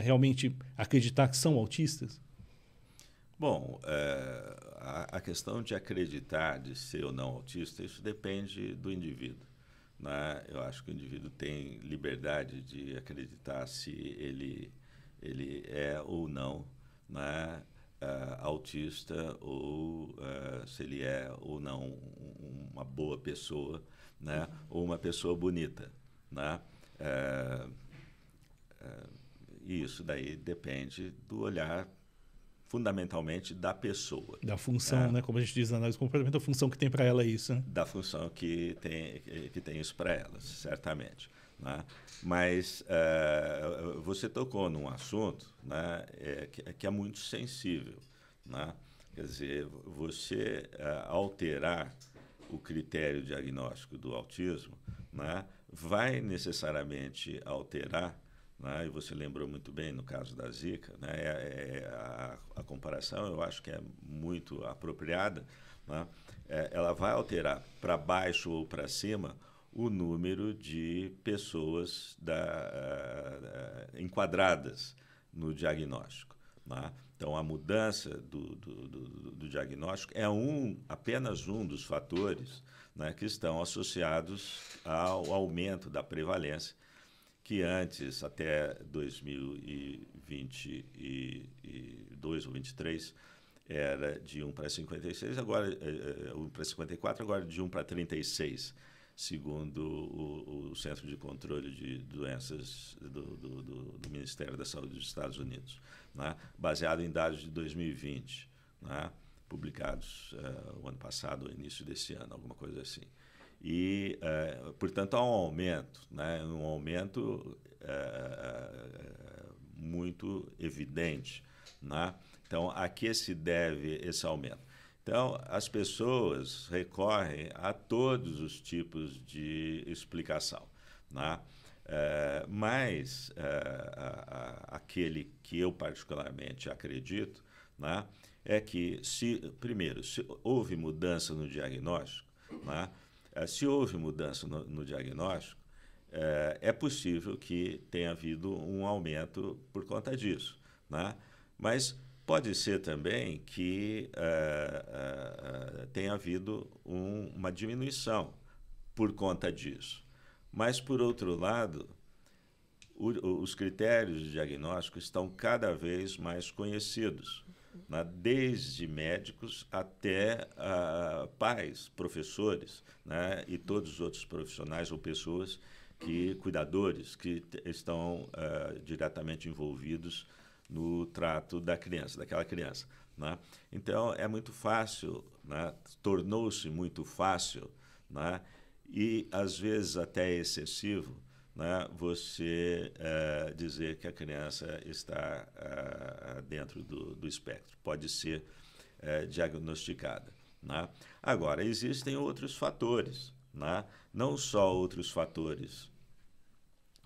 realmente acreditar que são autistas? Bom, a, a questão de acreditar de ser ou não autista, isso depende do indivíduo. Né. Eu acho que o indivíduo tem liberdade de acreditar se ele ele é ou não né, uh, autista ou uh, se ele é ou não uma boa pessoa né, uhum. ou uma pessoa bonita. Né? Uh, é, e isso daí depende do olhar fundamentalmente da pessoa. Da função, né? né como a gente diz na análise do comportamento, a função que tem para ela isso. Né? Da função que tem, que tem isso para ela, certamente. Né? Mas eh, você tocou num assunto né, é, que, que, é muito sensível. Né? Quer dizer, você eh, alterar o critério diagnóstico do autismo né, vai necessariamente alterar, né, e você lembrou muito bem no caso da Zika, né, é, é, a, a, comparação eu acho que é muito apropriada, né, é, ela vai alterar para baixo ou para cima o número de pessoas da, da, ah, ah, enquadradas no diagnóstico. Né? Então, a mudança do, do, do, do, diagnóstico é um, apenas um dos fatores né, que estão associados ao aumento da prevalência, que antes, até 2022 ou 2023, era de 1 para 56, agora é, eh, 1 eh, para 54, agora de 1 para 36 segundo o, o Centro de Controle de Doenças do, do, do, do, Ministério da Saúde dos Estados Unidos, né? baseado em dados de 2020, né? publicados uh, o ano passado, o início desse ano, alguma coisa assim. E, uh, portanto, há um aumento, né? um aumento uh, muito evidente. Né? Então, a que se deve esse aumento? Então, as pessoas recorrem a todos os tipos de explicação. Né? É, mas é, a, a, aquele que eu particularmente acredito né, é que, se, primeiro, se houve mudança no diagnóstico, né, eh, se houve mudança no, no diagnóstico, é, é, possível que tenha havido um aumento por conta disso. Né? Mas Pode ser também que uh, uh, tenha havido um, uma diminuição por conta disso. Mas, por outro lado, o, os critérios de diagnóstico estão cada vez mais conhecidos, né? desde médicos até uh, pais, professores né? e todos os outros profissionais ou pessoas que cuidadores que estão diretamente envolvidos no trato da criança, daquela criança. Né? Então, é muito fácil, né? tornou-se muito fácil, né? e às vezes até excessivo, né? você é, dizer que a criança está é, dentro do, do, espectro, pode ser é, diagnosticada. Né? Agora, existem outros fatores, né? não só outros fatores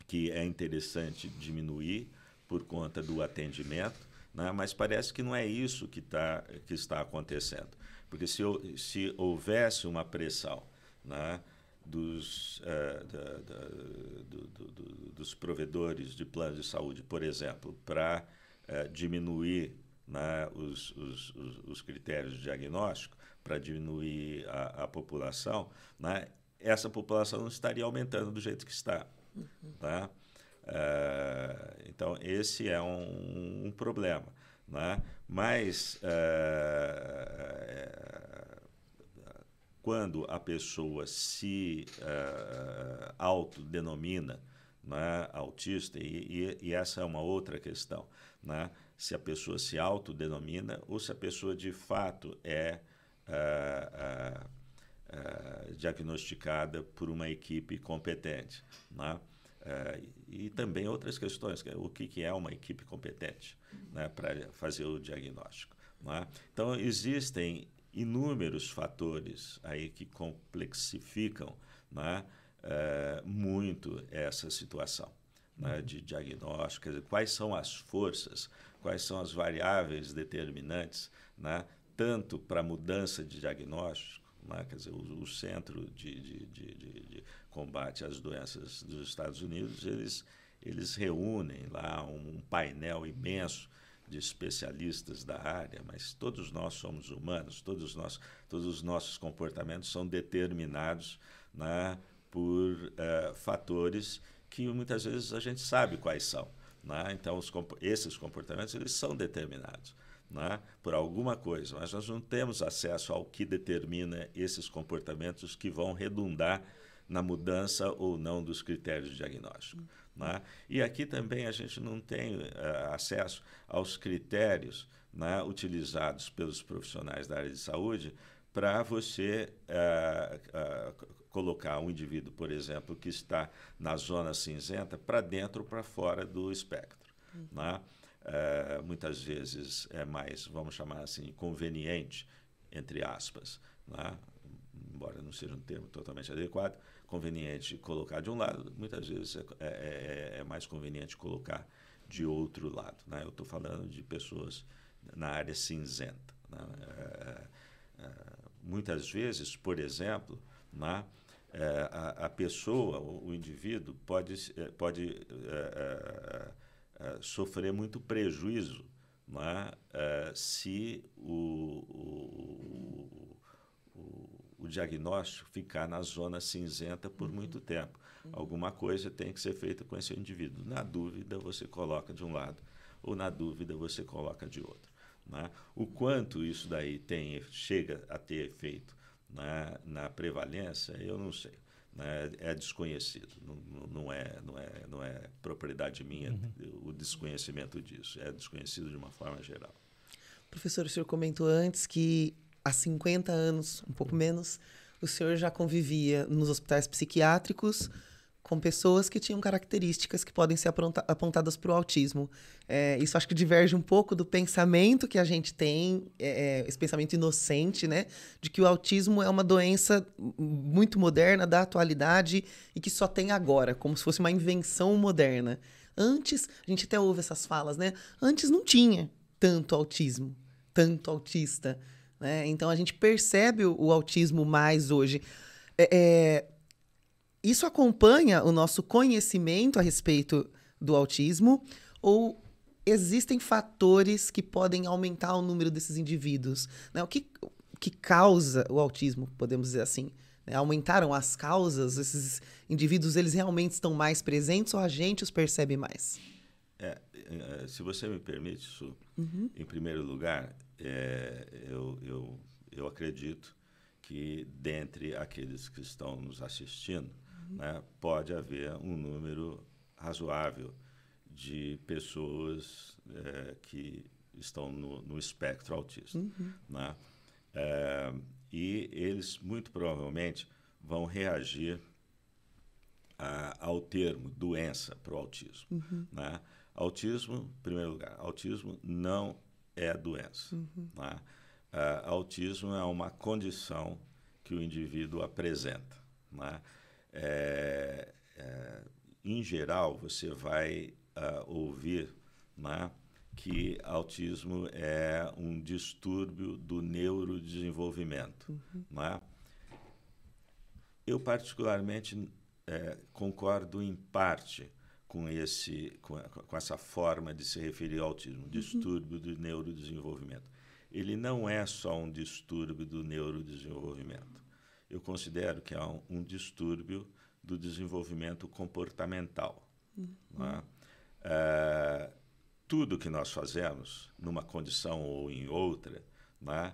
que é interessante diminuir, por conta do atendimento, né? mas parece que não é isso que, tá, que está acontecendo. Porque se, se houvesse uma pressão né, dos, eh, da, da, do, do, do, dos provedores de planos de saúde, por exemplo, para eh, diminuir né, os, os, os, critérios de diagnóstico, para diminuir a, a população, né, essa população não estaria aumentando do jeito que está. Uhum. Tá? Eh, então, esse é um, um problema. Né? Mas, uh, quando a pessoa se uh, autodenomina né, autista, e, e, e, essa é uma outra questão, né? se a pessoa se autodenomina ou se a pessoa de fato é. Uh, diagnosticada por uma equipe competente. Né? É, e também outras questões, é o que, que é uma equipe competente né, para fazer o diagnóstico. É? Então, existem inúmeros fatores aí que complexificam é? é? muito essa situação. Né, uhum. de diagnóstico, dizer, quais são as forças, quais são as variáveis determinantes, né, tanto para mudança de diagnóstico, né? quer dizer, o, o centro de, de, de, de combate às doenças dos Estados Unidos, eles, eles reúnem lá um, painel imenso de especialistas da área, mas todos nós somos humanos, todos nós, todos os nossos comportamentos são determinados né, por uh, fatores que muitas vezes a gente sabe quais são. Né? Então, os, esses comportamentos eles são determinados né? por alguma coisa, mas nós não temos acesso ao que determina esses comportamentos que vão redundar na mudança ou não dos critérios de diagnóstico. Uhum. Né? E aqui também a gente não tem uh, acesso aos critérios né, utilizados pelos profissionais da área de saúde para você uh, uh, colocar um indivíduo, por exemplo, que está na zona cinzenta para dentro ou para fora do espectro. Uhum. Né? Uh, muitas vezes é mais, vamos chamar assim, conveniente, entre aspas, né? embora não seja um termo totalmente adequado, conveniente colocar de um lado, muitas vezes é, é, é, é mais conveniente colocar de outro lado. Né? Eu estou falando de pessoas na área cinzenta. Né? É, é, é muitas vezes, por exemplo, né, a, a, pessoa, o, o indivíduo, pode, pode sofrer muito prejuízo né? se o, o o diagnóstico ficar na zona cinzenta por uhum. muito tempo. Uhum. Alguma coisa tem que ser feita com esse indivíduo. Na dúvida, você coloca de um lado, ou na dúvida, você coloca de outro. Né? O quanto isso daí tem, chega a ter efeito na, né, na prevalência, eu não sei. Né? É desconhecido, não, não, é, não, é, não é propriedade minha uhum. o desconhecimento disso, é desconhecido de uma forma geral. Professor, o senhor comentou antes que há 50 anos, um pouco menos, o senhor já convivia nos hospitais psiquiátricos com pessoas que tinham características que podem ser apontadas para o autismo. É, isso acho que diverge um pouco do pensamento que a gente tem, é, é, esse pensamento inocente, né? De que o autismo é uma doença muito moderna, da atualidade e que só tem agora, como se fosse uma invenção moderna. Antes, a gente até ouve essas falas, né? Antes não tinha tanto autismo, tanto autista. Né? Então a gente percebe o, o autismo mais hoje. É, é, isso acompanha o nosso conhecimento a respeito do autismo ou existem fatores que podem aumentar o número desses indivíduos? Né? O que, que causa o autismo, podemos dizer assim? Né? Aumentaram as causas? Esses indivíduos eles realmente estão mais presentes ou a gente os percebe mais? É, é se você me permite, Su, uhum. em primeiro lugar, é, eu, eu, eu acredito que, dentre aqueles que estão nos assistindo, uhum. né, pode haver um número razoável de pessoas é, que estão no, no espectro autista. Uhum. Né? É, e eles, muito provavelmente, vão reagir a, ao termo doença para o autismo. Uhum. Né? Autismo, em primeiro lugar, autismo não é a doença. Uhum. Né? Uh, autismo é uma condição que o indivíduo apresenta. Né? É, é, em geral, você vai uh, ouvir né, que autismo é um distúrbio do neurodesenvolvimento. Uhum. Né? Eu, particularmente, é, concordo em parte com, esse, com, com essa forma de se referir ao autismo, distúrbio do neurodesenvolvimento. Ele não é só um distúrbio do neurodesenvolvimento. Eu considero que é um, um distúrbio do desenvolvimento comportamental. Uhum. É? Eh, tudo que nós fazemos, numa condição ou em outra, é?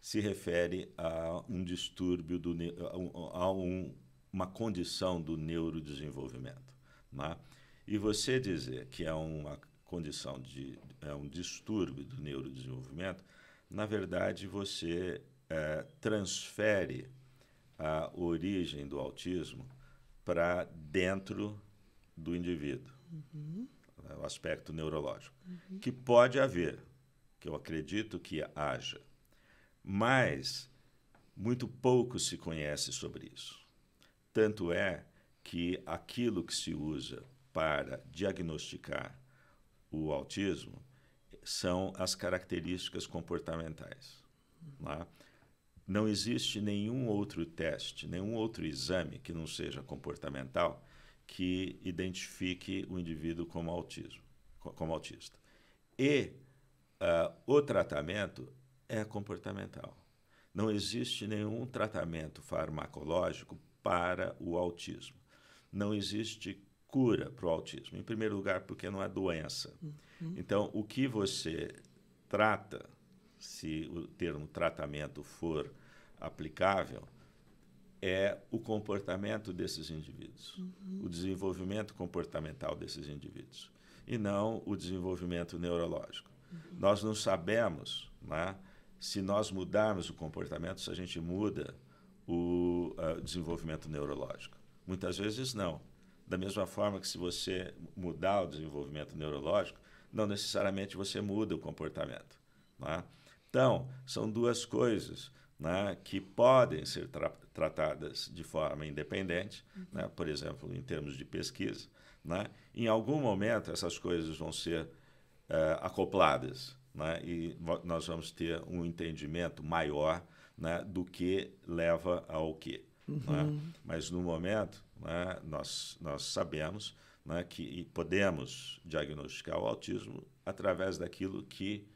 se refere a um distúrbio, do, a, um, a um, uma condição do neurodesenvolvimento. Não é? E você dizer que é uma condição de é um distúrbio do neurodesenvolvimento, na verdade você é, transfere a origem do autismo para dentro do indivíduo, uhum. o aspecto neurológico, uhum. que pode haver, que eu acredito que haja, mas muito pouco se conhece sobre isso. Tanto é que aquilo que se usa para diagnosticar o autismo são as características comportamentais. Tá? Não existe nenhum outro teste, nenhum outro exame que não seja comportamental que identifique o indivíduo como, autismo, como autista. E uh, o tratamento é comportamental. Não existe nenhum tratamento farmacológico para o autismo. Não existe cura para o autismo. Em primeiro lugar, porque não é doença. Uhum. Então, o que você trata, se o termo tratamento for aplicável, é o comportamento desses indivíduos, uhum. o desenvolvimento comportamental desses indivíduos, e não o desenvolvimento neurológico. Uhum. Nós não sabemos né, se nós mudarmos o comportamento, se a gente muda o uh, desenvolvimento neurológico. Muitas vezes não. Da mesma forma que se você mudar o desenvolvimento neurológico, não necessariamente você muda o comportamento. É? Então, são duas coisas é, que podem ser tra tratadas de forma independente, uhum. né? por exemplo, em termos de pesquisa. É? Em algum momento, essas coisas vão ser eh, acopladas e nós vamos ter um entendimento maior né, do que leva ao que. Uhum. Mas, no momento, né, nós, nós sabemos né, que podemos diagnosticar o autismo através daquilo que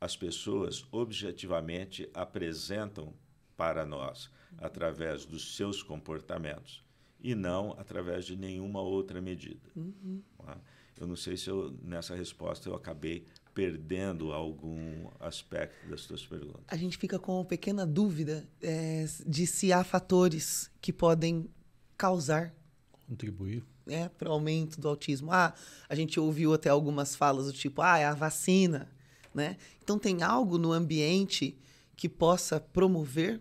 as pessoas objetivamente apresentam para nós, através dos seus comportamentos, e não através de nenhuma outra medida. Uhum. Né? Eu não sei se eu, nessa resposta eu acabei perdendo algum aspecto das suas perguntas. A gente fica com uma pequena dúvida é, de se há fatores que podem causar. Contribuir. É, para o aumento do autismo. Ah, a gente ouviu até algumas falas do tipo, ah, é a vacina, né? Então tem algo no ambiente que possa promover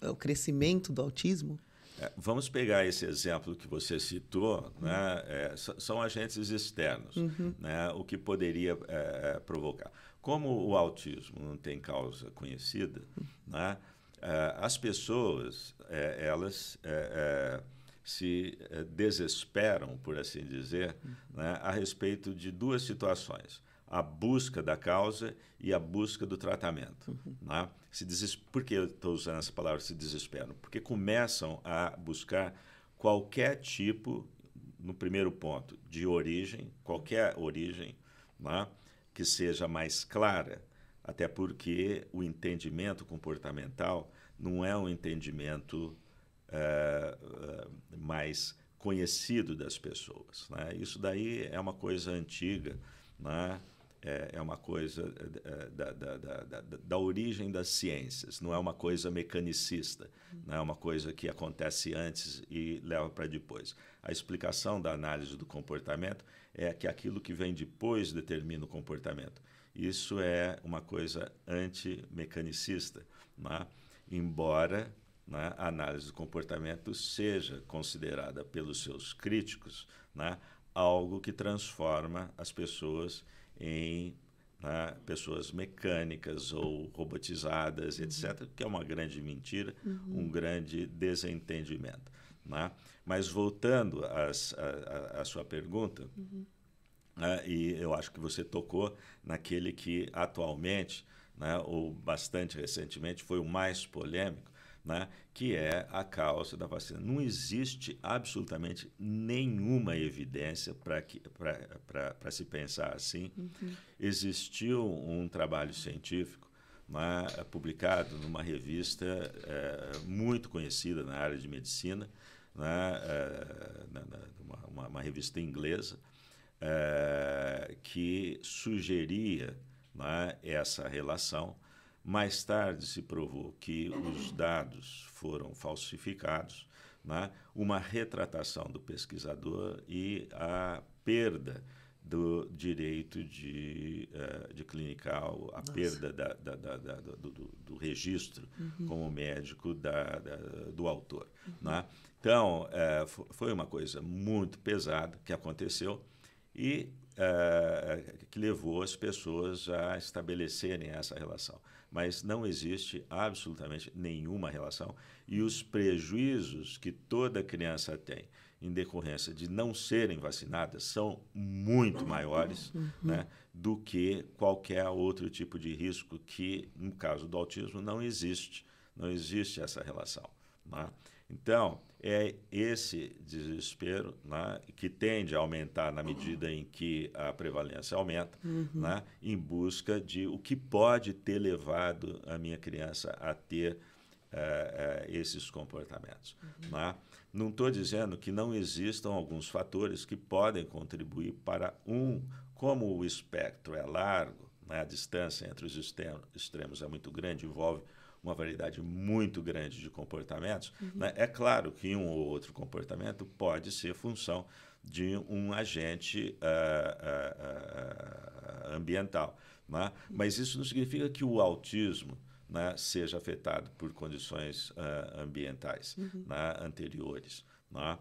é, o crescimento do autismo? É, vamos pegar esse exemplo que você citou, uhum. né? É, são agentes externos, uhum. né? O que poderia é, é provocar. Como o autismo não tem causa conhecida, uhum. né? Eh, as pessoas, eh, elas eh, se desesperam, por assim dizer, né, a respeito de duas situações. A busca da causa e a busca do tratamento. Uhum. Né? Se deses... Por que eu estou usando essa palavra se desesperam? Porque começam a buscar qualquer tipo, no primeiro ponto, de origem, qualquer origem né, que seja mais clara até porque o entendimento comportamental não é um entendimento uh, uh, mais conhecido das pessoas. Né? Isso daí é uma coisa antiga, né? é, é, uma coisa eh, da, da, da, da, origem das ciências, não é uma coisa mecanicista, não é uma coisa que acontece antes e leva para depois. A explicação da análise do comportamento é que aquilo que vem depois determina o comportamento. Isso é uma coisa antimecanicista, né? embora né, a análise do comportamento seja considerada pelos seus críticos né, algo que transforma as pessoas em né, pessoas mecânicas ou robotizadas, uhum. etc., que é uma grande mentira, uhum. um grande desentendimento. Né? Mas voltando à sua pergunta, uhum. Né? E eu acho que você tocou naquele que atualmente, né, ou bastante recentemente, foi o mais polêmico, né, que é a causa da vacina. Não existe absolutamente nenhuma evidência para se pensar assim. Uhum. Existiu um trabalho científico né, publicado numa revista é, muito conhecida na área de medicina, né, é, uma, uma revista inglesa, é, que sugeria né, essa relação. Mais tarde se provou que os dados foram falsificados, né, uma retratação do pesquisador e a perda do direito de, uh, de clinical, a Nossa. perda da, da, da, do, do, registro uhum. como médico do autor. Uhum. Né? Então, uh, foi uma coisa muito pesada que aconteceu e uh, que levou as pessoas a estabelecerem essa relação. Mas não existe absolutamente nenhuma relação e os prejuízos que toda criança tem em decorrência de não serem vacinadas são muito maiores uhum. né, do que qualquer outro tipo de risco que, no caso do autismo, não existe. Não existe essa relação. Né? Então, é esse desespero né, que tende a aumentar na medida em que a prevalência aumenta, uhum. né, em busca de o que pode ter levado a minha criança a ter uh, uh, esses comportamentos. Uhum. Né? Não estou dizendo que não existam alguns fatores que podem contribuir para um, como o espectro é largo, né, a distância entre os extremos é muito grande, envolve uma variedade muito grande de comportamentos. Uhum. Né? É claro que um ou outro comportamento pode ser função de um agente uh, uh, uh, ambiental. Né? Mas isso não significa que o autismo né, seja afetado por condições ambientais uhum. Né, anteriores. Né?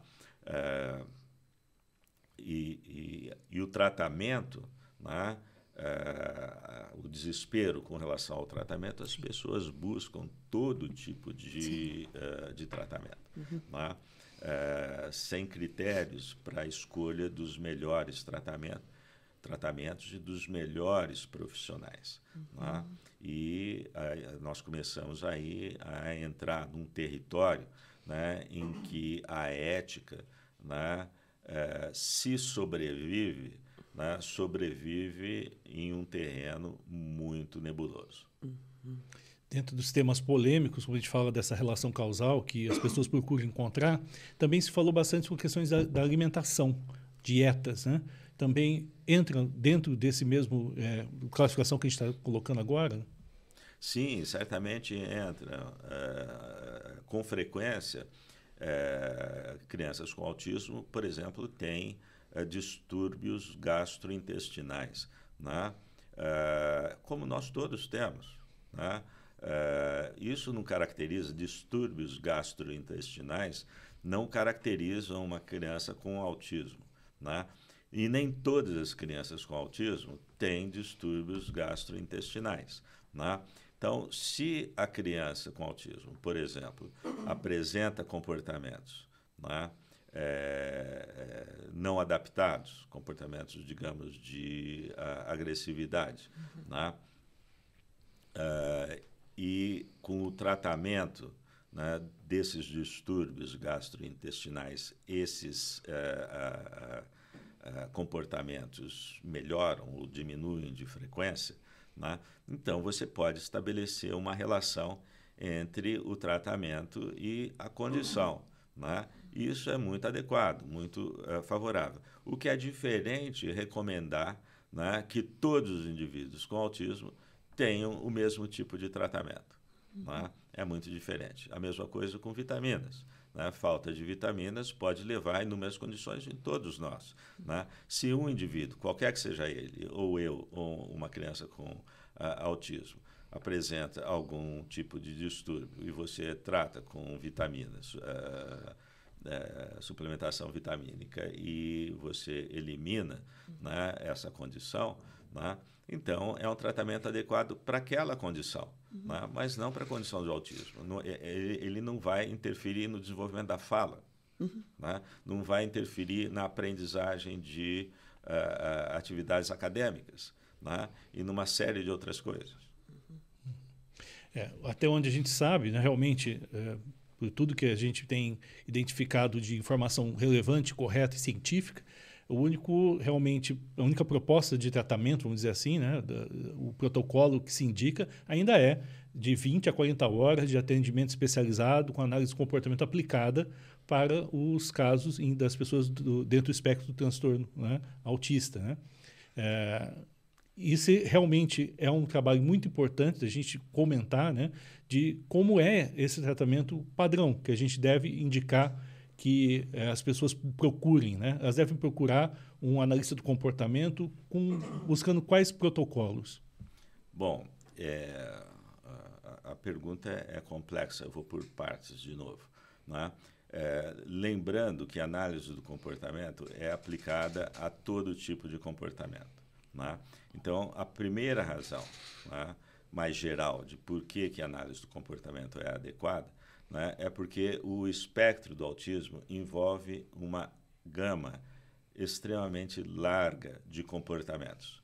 E, e, e, o tratamento né, eh, o desespero com relação ao tratamento, as Sim. pessoas buscam todo tipo de, uh, de tratamento, uhum. né? Eh, sem critérios para a escolha dos melhores tratamentos tratamentos e dos melhores profissionais. Né? Uhum. Né? E nós começamos aí a entrar num território né, em que a ética né, se sobrevive né, sobrevive em um terreno muito nebuloso. Uhum. Dentro dos temas polêmicos, quando a gente fala dessa relação causal que as pessoas procuram encontrar, também se falou bastante sobre questões da, da alimentação, dietas, né? também entram dentro desse mesmo é, classificação que a gente está colocando agora? Sim, certamente entra. É, com frequência, é, crianças com autismo, por exemplo, têm eh, distúrbios gastrointestinais, né? uh, como nós todos temos. Né? Eh, isso não caracteriza distúrbios gastrointestinais, não caracterizam uma criança com autismo. Né? E nem todas as crianças com autismo têm distúrbios gastrointestinais. Né? Então, se a criança com autismo, por exemplo, apresenta comportamentos né, é, é, não adaptados, comportamentos, digamos, de a, ah, agressividade. Uhum. Né? Uh, e com o tratamento né, desses distúrbios gastrointestinais, esses uh, uh, comportamentos melhoram ou diminuem de frequência, né? então você pode estabelecer uma relação entre o tratamento e a condição. Uhum. Né? Isso é muito adequado, muito é, favorável. O que é diferente recomendar né, que todos os indivíduos com autismo tenham o mesmo tipo de tratamento. Né? Uhum. Né? É muito diferente. A mesma coisa com vitaminas. Né? Falta de vitaminas pode levar a inúmeras condições em todos nós. Né? Se um indivíduo, qualquer que seja ele, ou eu, ou uma criança com uh, autismo, apresenta algum tipo de distúrbio e você trata com vitaminas. Uh, né, suplementação vitamínica e você elimina uhum. né, essa condição, né, então é um tratamento adequado para aquela condição, uhum. Né, mas não para a condição do autismo. Não, ele, ele, não vai interferir no desenvolvimento da fala, uhum. Né, não vai interferir na aprendizagem de uh, uh, atividades acadêmicas né, e numa série de outras coisas. Uhum. É, até onde a gente sabe, né, realmente, é, por tudo que a gente tem identificado de informação relevante, correta e científica, o único realmente a única proposta de tratamento, vamos dizer assim, né, da, o protocolo que se indica ainda é de 20 a 40 horas de atendimento especializado com análise de comportamento aplicada para os casos das pessoas do, dentro do espectro do transtorno né, autista, né? É, isso realmente é um trabalho muito importante da gente comentar, né, de como é esse tratamento padrão que a gente deve indicar que eh, as pessoas procurem, né? Elas devem procurar um analista do comportamento com, buscando quais protocolos. Bom, é, a, a, pergunta é, é complexa. Eu vou por partes de novo, né? É, lembrando que a análise do comportamento é aplicada a todo tipo de comportamento. Né? Então, a primeira razão né, mais geral de por que, que a análise do comportamento é adequada né, é porque o espectro do autismo envolve uma gama extremamente larga de comportamentos.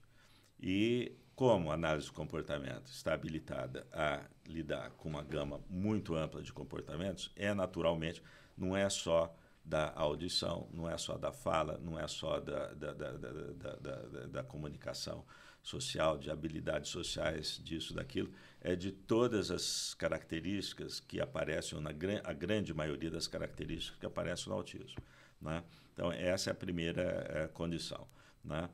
E como a análise do comportamento está habilitada a lidar com uma gama muito ampla de comportamentos, é naturalmente, não é só da audição, não é só da fala, não é só da, da, da, da, da comunicação social, de habilidades sociais, disso, daquilo, é de todas as características que aparecem, na a grande maioria das características que aparecem no autismo. Né? Então, essa é a primeira é, condição. Né?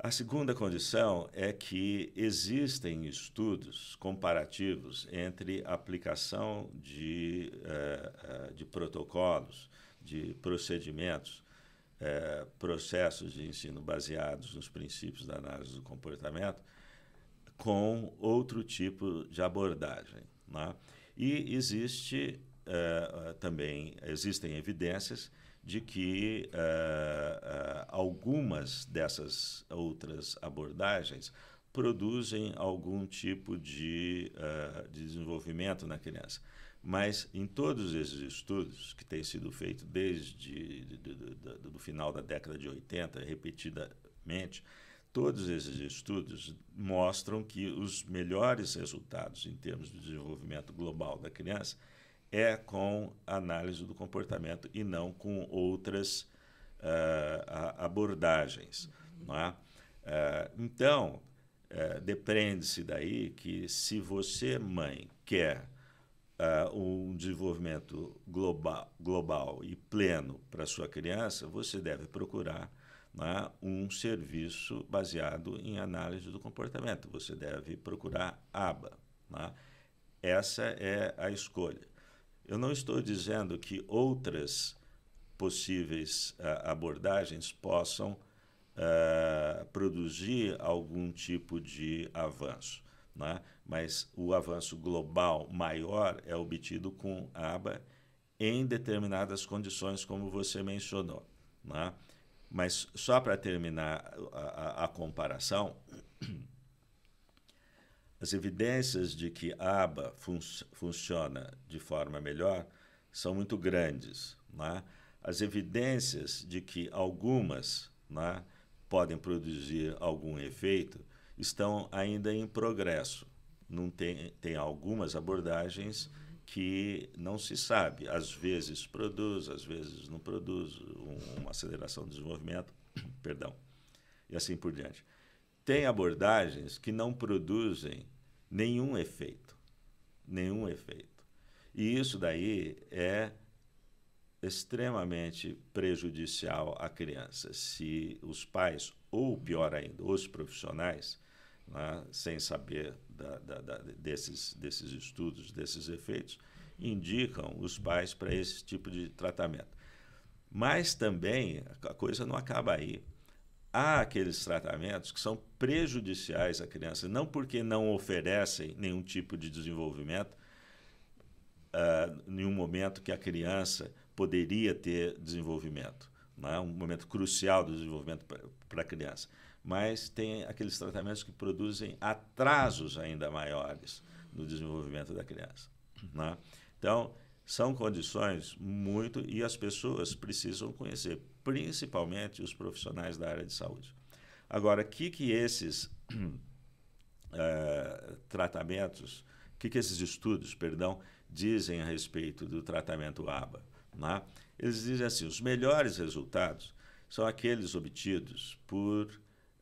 A segunda condição é que existem estudos comparativos entre aplicação de, é, é, de protocolos de procedimentos, é, processos de ensino baseados nos princípios da análise do comportamento, com outro tipo de abordagem. Né? E existe é, é, também existem evidências de que é, algumas dessas outras abordagens produzem algum tipo de, de desenvolvimento na criança. Mas em todos esses estudos que têm sido feitos desde de, de, de, do final da década de 80, repetidamente, todos esses estudos mostram que os melhores resultados em termos de desenvolvimento global da criança é com análise do comportamento e não com outras uh, abordagens. Não é? Uh, então, uh, eh, depende-se daí que se você, mãe, quer uh, um desenvolvimento global, global e pleno para sua criança, você deve procurar né, um serviço baseado em análise do comportamento. Você deve procurar ABA. Né? Essa é a escolha. Eu não estou dizendo que outras possíveis uh, abordagens possam uh, produzir algum tipo de avanço. Né? mas o avanço global maior é obtido com aba em determinadas condições, como você mencionou. Né? Mas só para terminar a, a, a, comparação, as evidências de que aba fun funciona de forma melhor são muito grandes. Né? As evidências de que algumas né, podem produzir algum efeito estão ainda em progresso não tem, tem algumas abordagens que não se sabe. Às vezes produz, às vezes não produz, um, uma aceleração do desenvolvimento, perdão, e assim por diante. Tem abordagens que não produzem nenhum efeito, nenhum efeito. E isso daí é extremamente prejudicial à criança. Se os pais, ou pior ainda, os profissionais, né, sem saber da, da, da, desses, desses estudos, desses efeitos, indicam os pais para esse tipo de tratamento. Mas também a coisa não acaba aí. Há aqueles tratamentos que são prejudiciais à criança, não porque não oferecem nenhum tipo de desenvolvimento, uh, nenhum momento que a criança poderia ter desenvolvimento, né, um momento crucial do desenvolvimento para a criança mas tem aqueles tratamentos que produzem atrasos ainda maiores no desenvolvimento da criança. Né? Então, são condições muito e as pessoas precisam conhecer, principalmente os profissionais da área de saúde. Agora, o que, que esses uh, tratamentos, o que, que esses estudos, perdão, dizem a respeito do tratamento ABA? Né? Eles dizem assim: os melhores resultados são aqueles obtidos por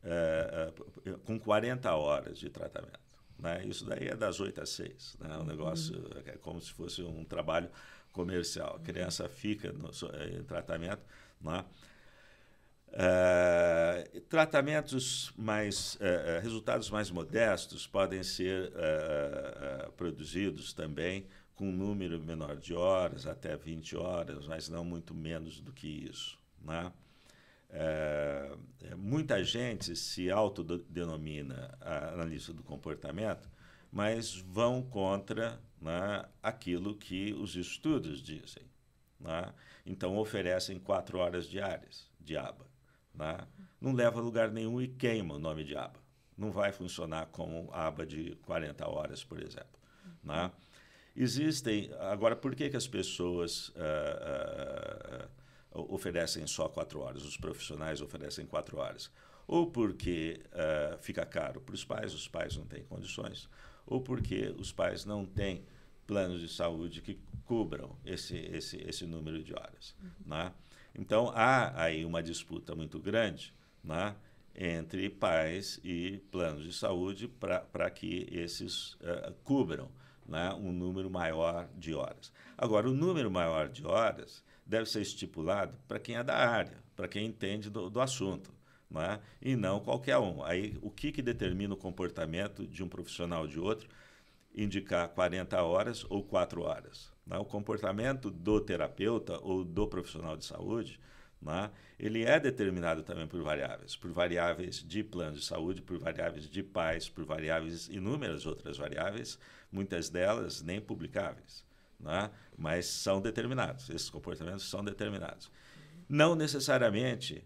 é, é, com 40 horas de tratamento. Né? Isso daí é das 8 às 6. Né? O negócio uhum. é como se fosse um trabalho comercial. A criança fica no, é, em tratamento. Né? É, tratamentos mais, é, resultados mais modestos podem ser produzidos também com um número menor de horas, até 20 horas, mas não muito menos do que isso. Né? É, é, muita gente se autodenomina ah, analista do comportamento, mas vão contra né, aquilo que os estudos dizem. Né? Então, oferecem quatro horas diárias de aba. Né? Não leva a lugar nenhum e queima o nome de aba. Não vai funcionar como aba de 40 horas, por exemplo. Né? Existem. Agora, por que, que as pessoas. Ah, ah, oferecem só quatro horas, os profissionais oferecem quatro horas. Ou porque uh, fica caro para os pais, os pais não têm condições, ou porque os pais não têm planos de saúde que cubram esse, esse, esse número de horas. Uhum. Né? Então, há aí uma disputa muito grande né, entre pais e planos de saúde para que esses uh, cubram né, um número maior de horas. Agora, o número maior de horas deve ser estipulado para quem é da área, para quem entende do, do assunto. Não é? E não qualquer um. Aí, o que, que determina o comportamento de um profissional ou de outro? Indicar 40 horas ou 4 horas. É? O comportamento do terapeuta ou do profissional de saúde é? ele é determinado também por variáveis, por variáveis de plano de saúde, por variáveis de pais, por variáveis, inúmeras outras variáveis, muitas delas nem publicáveis né? mas são determinados, esses comportamentos são determinados. Não necessariamente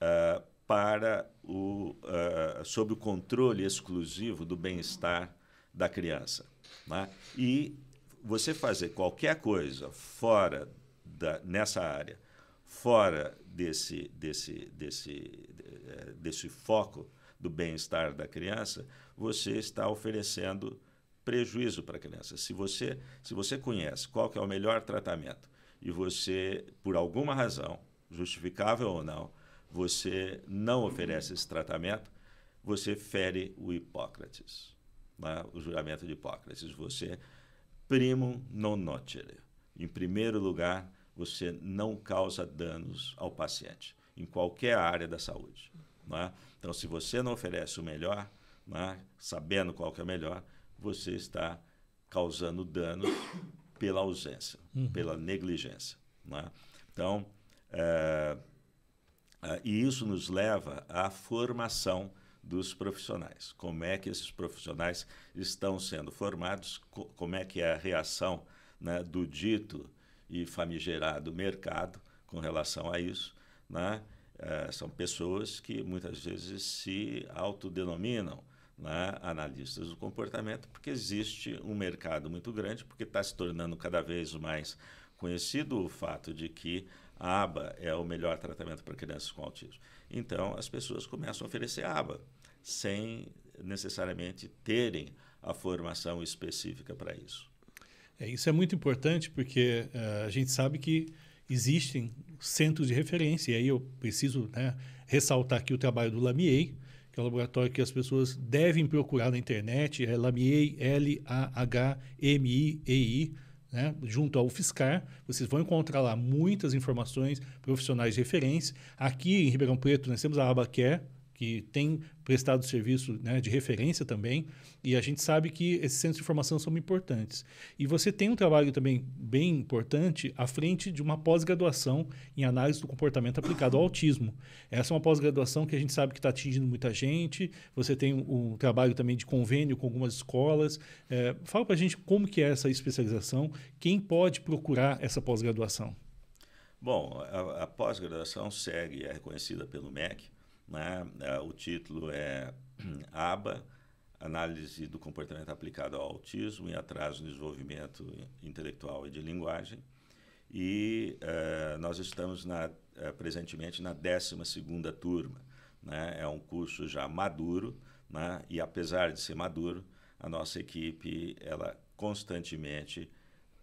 uh, para o, uh, sob o controle exclusivo do bem-estar da criança. Né? E você fazer qualquer coisa fora da, nessa área, fora desse, desse, desse, eh, desse foco do bem-estar da criança, você está oferecendo prejuízo para a criança. Se você, se você conhece qual que é o melhor tratamento e você, por alguma razão, justificável ou não, você não oferece esse tratamento, você fere o Hipócrates, né? o juramento de Hipócrates. Você primum non nocere. Em primeiro lugar, você não causa danos ao paciente, em qualquer área da saúde. Né? Então, se você não oferece o melhor, né? sabendo qual que é o melhor, você está causando danos pela ausência, uhum. pela negligência. Né? Então, é, é, e isso nos leva à formação dos profissionais. Como é que esses profissionais estão sendo formados? Co como é que é a reação né, do dito e famigerado mercado com relação a isso? Né? É, eh, são pessoas que muitas vezes se autodenominam né, analistas do comportamento, porque existe um mercado muito grande, porque está se tornando cada vez mais conhecido o fato de que a aba é o melhor tratamento para crianças com autismo. Então, as pessoas começam a oferecer aba, sem necessariamente terem a formação específica para isso. É, isso é muito importante porque uh, a gente sabe que existem centros de referência, e aí eu preciso né, ressaltar aqui o trabalho do Lamier, que é o laboratório que as pessoas devem procurar na internet, é LAMIEI, L-A-H-M-I-E-I, né? junto ao Fiscar. Vocês vão encontrar lá muitas informações, profissionais de referência. Aqui em Ribeirão Preto, nós temos a Abaquer que tem prestado serviço né, de referência também, e a gente sabe que esses centros de informação são importantes. E você tem um trabalho também bem importante à frente de uma pós-graduação em análise do comportamento aplicado ao autismo. Essa é uma pós-graduação que a gente sabe que está atingindo muita gente, você tem um trabalho também de convênio com algumas escolas. É, fala para a gente como que é essa especialização, quem pode procurar essa pós-graduação? Bom, a, a pós-graduação segue, é reconhecida pelo MEC, né? É, o título é ABA, Análise do Comportamento Aplicado ao Autismo e Atraso no Desenvolvimento Intelectual e de Linguagem. E uh, nós estamos na, uh, presentemente na 12ª turma. Né? É um curso já maduro, né? e apesar de ser maduro, a nossa equipe ela constantemente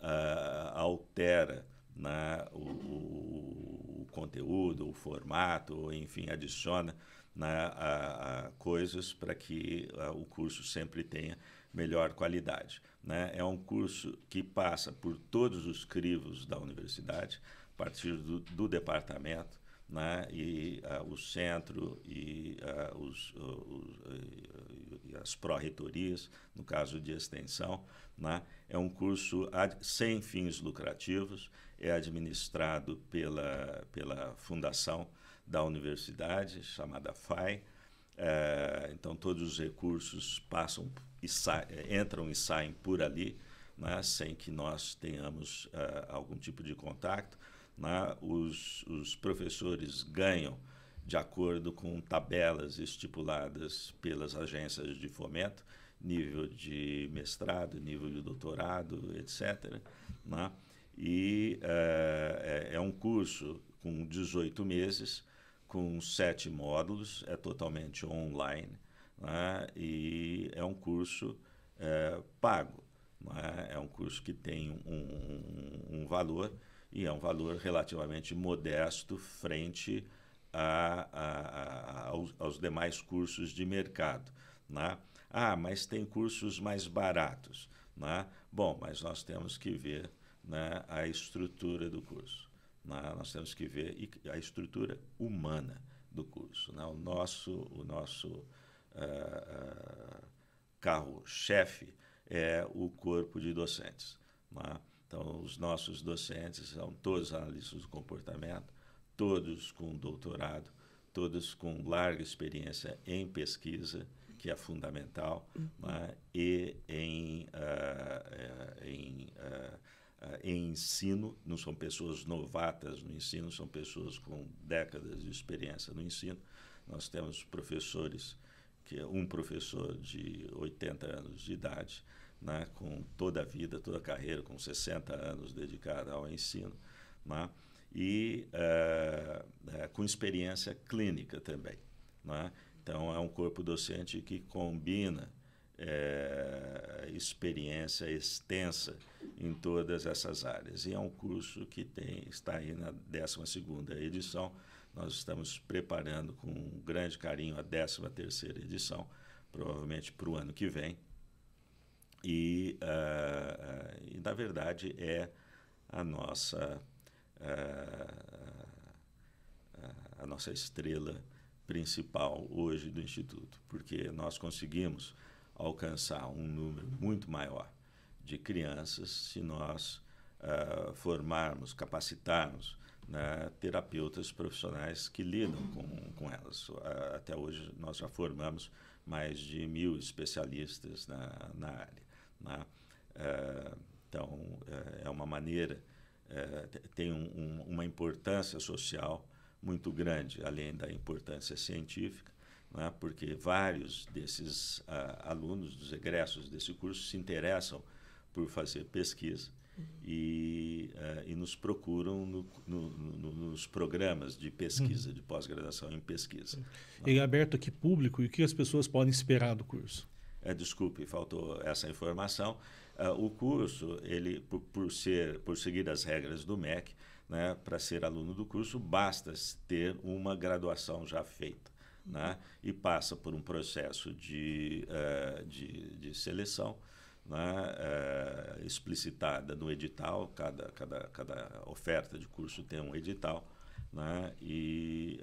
uh, altera né? o, o conteúdo, o formato, enfim, adiciona né, a, a coisas para que a, o curso sempre tenha melhor qualidade. Né? É um curso que passa por todos os crivos da universidade, a partir do, do departamento, né? e uh, o centro e, uh, os, os, e as pró-reitorias, no caso de extensão. Né? É um curso sem fins lucrativos, é administrado pela, pela fundação da universidade, chamada FAI. Uh, eh, então, todos os recursos passam e entram e saem por ali, né? sem que nós tenhamos algum tipo de contato né? Os, os professores ganham de acordo com tabelas estipuladas pelas agências de fomento, nível de mestrado, nível de doutorado, etc. Né? E eh, é, é um curso com 18 meses, com sete módulos, é totalmente online né? e é um curso eh, pago. Né? É um curso que tem um, um, um valor e é um valor relativamente modesto frente a, a, a, aos, aos, demais cursos de mercado. Né? Ah, mas tem cursos mais baratos. Né? Bom, mas nós temos que ver né, a estrutura do curso. Né? Nós temos que ver a estrutura humana do curso. Né? O nosso, o nosso uh, uh, carro-chefe é o corpo de docentes. Né? Então, os nossos docentes são todos analistas do comportamento, todos com doutorado, todos com larga experiência em pesquisa, que é fundamental, uhum. né? e em, uh, em, uh, em ensino. Não são pessoas novatas no ensino, são pessoas com décadas de experiência no ensino. Nós temos professores, que é um professor de 80 anos de idade, né, com toda a vida, toda a carreira, com 60 anos dedicada ao ensino, né, e é, é, com experiência clínica também. Né? Então, é um corpo docente que combina é, experiência extensa em todas essas áreas. E é um curso que tem, está aí na 12 edição. Nós estamos preparando com grande carinho a 13 edição, provavelmente para o ano que vem. E, uh, e na verdade, é a nossa, uh, a nossa estrela principal hoje do Instituto, porque nós conseguimos alcançar um número muito maior de crianças se nós uh, formarmos, capacitarmos né, terapeutas profissionais que lidam com, com elas. Uh, até hoje, nós já formamos mais de mil especialistas na, na área. Né? É, então, é, é uma maneira, é, tem um, um, uma importância social muito grande, além da importância científica, né? porque vários desses uh, alunos, dos egressos desse curso, se interessam por fazer pesquisa e, uh, e nos procuram no, no, no, nos programas de pesquisa, uhum. de pós-graduação em pesquisa. Uhum. E aberto aqui público, e o que as pessoas podem esperar do curso? É, desculpe, faltou essa informação. É, o curso, ele, por, por, ser, por seguir as regras do MEC, né, para ser aluno do curso, basta ter uma graduação já feita. Uhum. Né, e passa por um processo de, uh, de, de, seleção né, é, explicitada no edital, cada, cada, cada oferta de curso tem um edital, né, e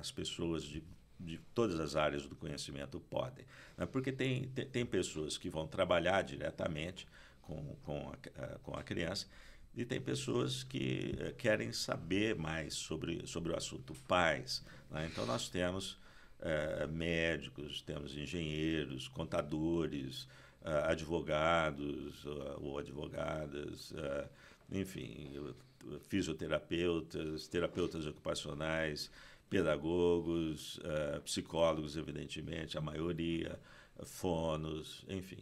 as pessoas de de todas as áreas do conhecimento podem. Né? Porque tem, tem, tem, pessoas que vão trabalhar diretamente com, com, a, eh, com a criança e tem pessoas que eh, querem saber mais sobre, sobre o assunto pais. Né? Então, nós temos eh, médicos, temos engenheiros, contadores, advogados ou advogadas, enfim, fisioterapeutas, terapeutas ocupacionais, pedagogos, uh, psicólogos, evidentemente, a maioria, fonos, enfim.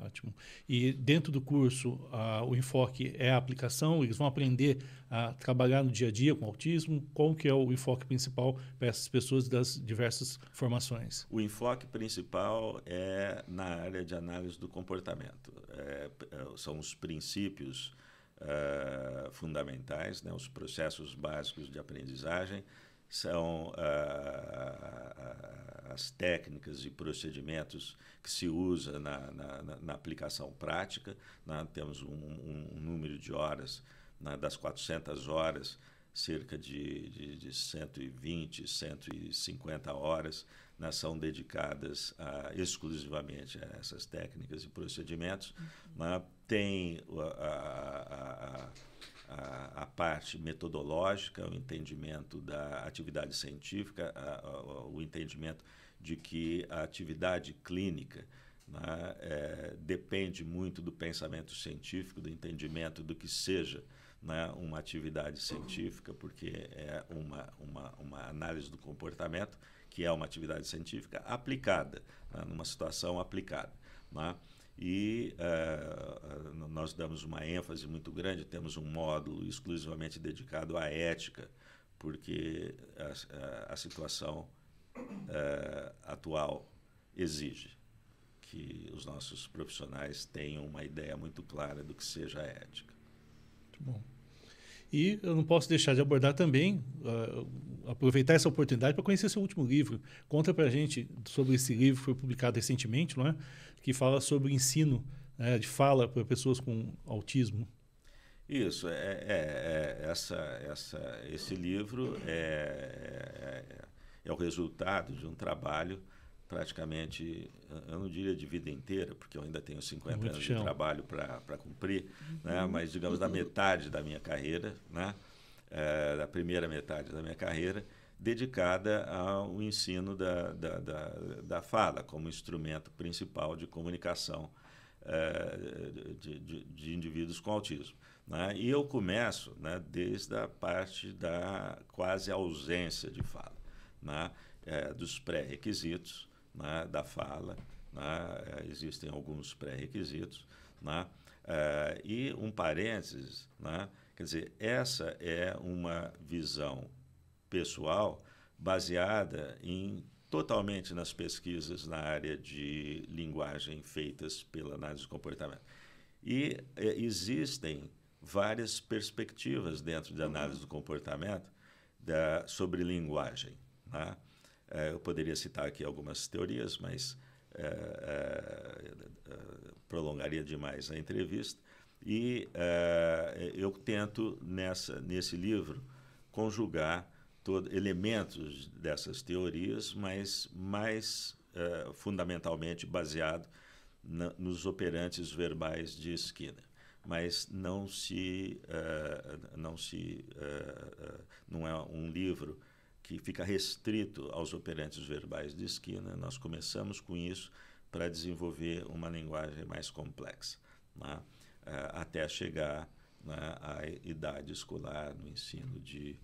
Ótimo. E dentro do curso, uh, o enfoque é a aplicação, eles vão aprender a trabalhar no dia a dia com autismo. Qual que é o enfoque principal para essas pessoas das diversas formações? O enfoque principal é na área de análise do comportamento. É, é são os princípios uh, fundamentais, né, os processos básicos de aprendizagem são uh, as técnicas e procedimentos que se usa na, na, na aplicação prática. Né? Temos um, um, um, número de horas, né? das 400 horas, cerca de, de, de 120, 150 horas né? são dedicadas ah, exclusivamente a essas técnicas e procedimentos. Uhum. Né? Tem a, a a, a, parte metodológica, o entendimento da atividade científica, a, a, o entendimento de que a atividade clínica né, é, depende muito do pensamento científico, do entendimento do que seja né, uma atividade científica, porque é uma, uma, uma análise do comportamento, que é uma atividade científica aplicada, né, numa situação aplicada. Né? e uh, nós damos uma ênfase muito grande, temos um módulo exclusivamente dedicado à ética, porque a, a, a situação uh, atual exige que os nossos profissionais tenham uma ideia muito clara do que seja a ética. Muito bom. E eu não posso deixar de abordar também, uh, aproveitar essa oportunidade para conhecer seu último livro. Conta para a gente sobre esse livro, foi publicado recentemente, não é? que fala sobre ensino né, de fala para pessoas com autismo. Isso, é, é, é essa, essa, esse livro é, é, é, é o resultado de um trabalho praticamente, eu não diria de vida inteira, porque eu ainda tenho 50 Muito anos chão. de trabalho para cumprir, uhum. né? mas digamos da uhum. metade da minha carreira, né? É, da primeira metade da minha carreira, dedicada ao ensino da, da, da, da fala como instrumento principal de comunicação é, de, de, de, indivíduos com autismo. Né? E eu começo né, desde a parte da quase ausência de fala, né? é, dos pré-requisitos né, da fala. né? Eh, existem alguns pré-requisitos. Né? e um parênteses, né? quer dizer, essa é uma visão pessoal baseada em totalmente nas pesquisas na área de linguagem feitas pela análise do comportamento. E é, existem várias perspectivas dentro da análise do comportamento da, sobre linguagem. Né? É, eu poderia citar aqui algumas teorias, mas é, prolongaria demais a entrevista. E eu tento, nessa, nesse livro, conjugar todo, elementos dessas teorias, mas mais é, fundamentalmente baseado na, nos operantes verbais de Skinner mas não se é, não se é, não é um livro que fica restrito aos operantes verbais de esquina. Nós começamos com isso para desenvolver uma linguagem mais complexa, né? até chegar né, à idade escolar no ensino de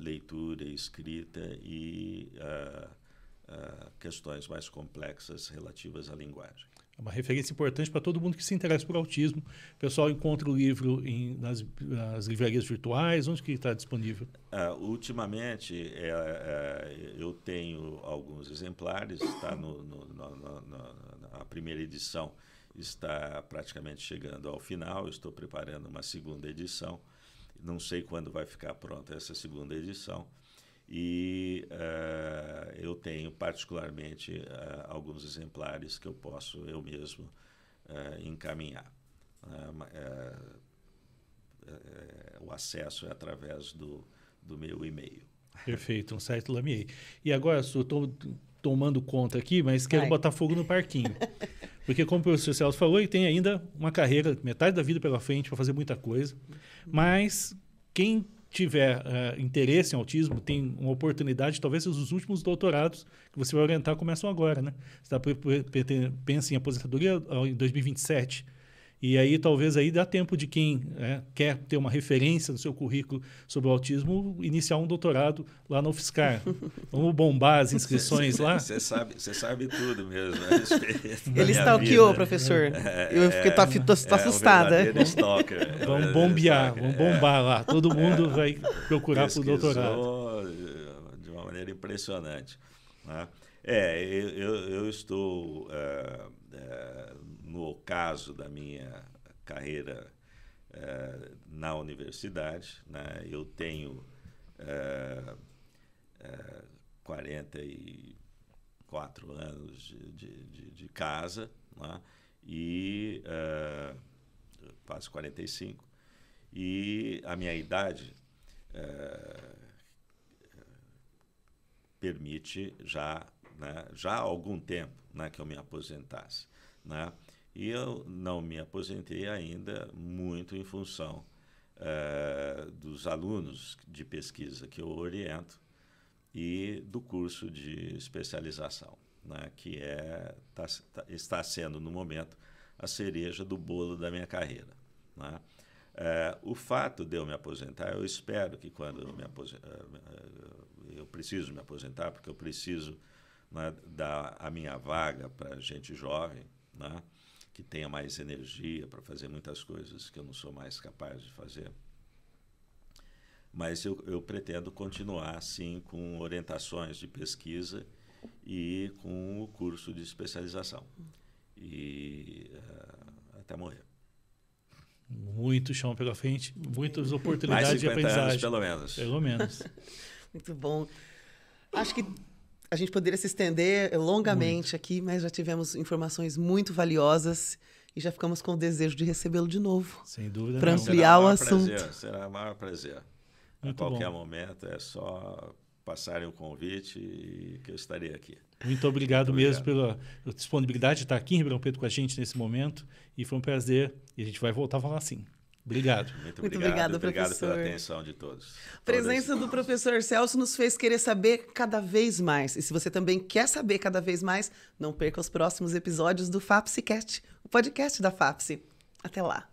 leitura, escrita e uh, uh, questões mais complexas relativas à linguagem. É uma referência importante para todo mundo que se interessa por autismo. O pessoal encontra o livro em, nas, nas, livrarias virtuais, onde que está disponível? Ah, ultimamente, é, é, eu tenho alguns exemplares, está no, no, no, na primeira edição está praticamente chegando ao final, estou preparando uma segunda edição não sei quando vai ficar pronta essa segunda edição. E uh, eu tenho particularmente uh, alguns exemplares que eu posso eu mesmo uh, encaminhar. Né? o acesso é através do, do meu e-mail. Perfeito, um site Lamiei. E agora, eu estou tomando conta aqui, mas quero Ai. botar fogo no parquinho. Porque, como o professor Celso falou, ele tem ainda uma carreira, metade da vida pela frente, para fazer muita coisa. Mas quem tiver uh, interesse em autismo, tem uma oportunidade, talvez os últimos doutorados que você vai orientar começam agora, né? Você tá, pensa em aposentadoria em 2027, e aí talvez aí dá tempo de quem né, quer ter uma referência no seu currículo sobre o autismo iniciar um doutorado lá na UFSCar. Vamos bombar as inscrições lá? Você sabe, você sabe tudo mesmo. Né? Ele stalkeou, professor. É, eu fiquei é, tá, é, assustada. É um é stalker, vamos bombear, vamos bombar lá. Todo mundo vai procurar para o doutorado. Eh, de uma maneira impressionante. Né? É, eu, eu estou uh, uh, no ocaso da minha carreira uh, na universidade. Né? Eu tenho uh, uh, 44 anos de, de, de, de casa né? e uh, quase 45. E a minha idade permite já né? já há algum tempo né, que eu me aposentasse. Né? E eu não me aposentei ainda muito em função eh, dos alunos de pesquisa que eu oriento e do curso de especialização, né, que é, tá, tá, está sendo, no momento, a cereja do bolo da minha carreira. Né? Eh, o fato de eu me aposentar, eu espero que quando eu me aposentar, eh, eu preciso me aposentar, porque eu preciso né, a minha vaga para gente jovem, né, que tenha mais energia para fazer muitas coisas que eu não sou mais capaz de fazer. Mas eu, eu pretendo continuar, assim com orientações de pesquisa e com o curso de especialização. E uh, até morrer. Muito chão pela frente, muitas oportunidades Mais 50 de aprendizagem. Anos, pelo menos. Pelo menos. Muito bom. Acho que a gente poderia se estender eh, longamente muito. aqui, mas já tivemos informações muito valiosas e já ficamos com o desejo de recebê-lo de novo. Sem dúvida, para ampliar o, assunto. Prazer, será o maior prazer. Muito a qualquer bom. momento é só passarem o convite e que eu estarei aqui. Muito obrigado, Muito mesmo obrigado. pela disponibilidade de estar aqui em Ribeirão Preto com a gente nesse momento e foi um prazer e a gente vai voltar a falar assim. Obrigado. Muito, Muito obrigado, obrigado, obrigado pela atenção de todos. A presença do professor Celso nos fez querer saber cada vez mais. E se você também quer saber cada vez mais, não perca os próximos episódios do FAPSICAST, o podcast da Fapsi. Até lá.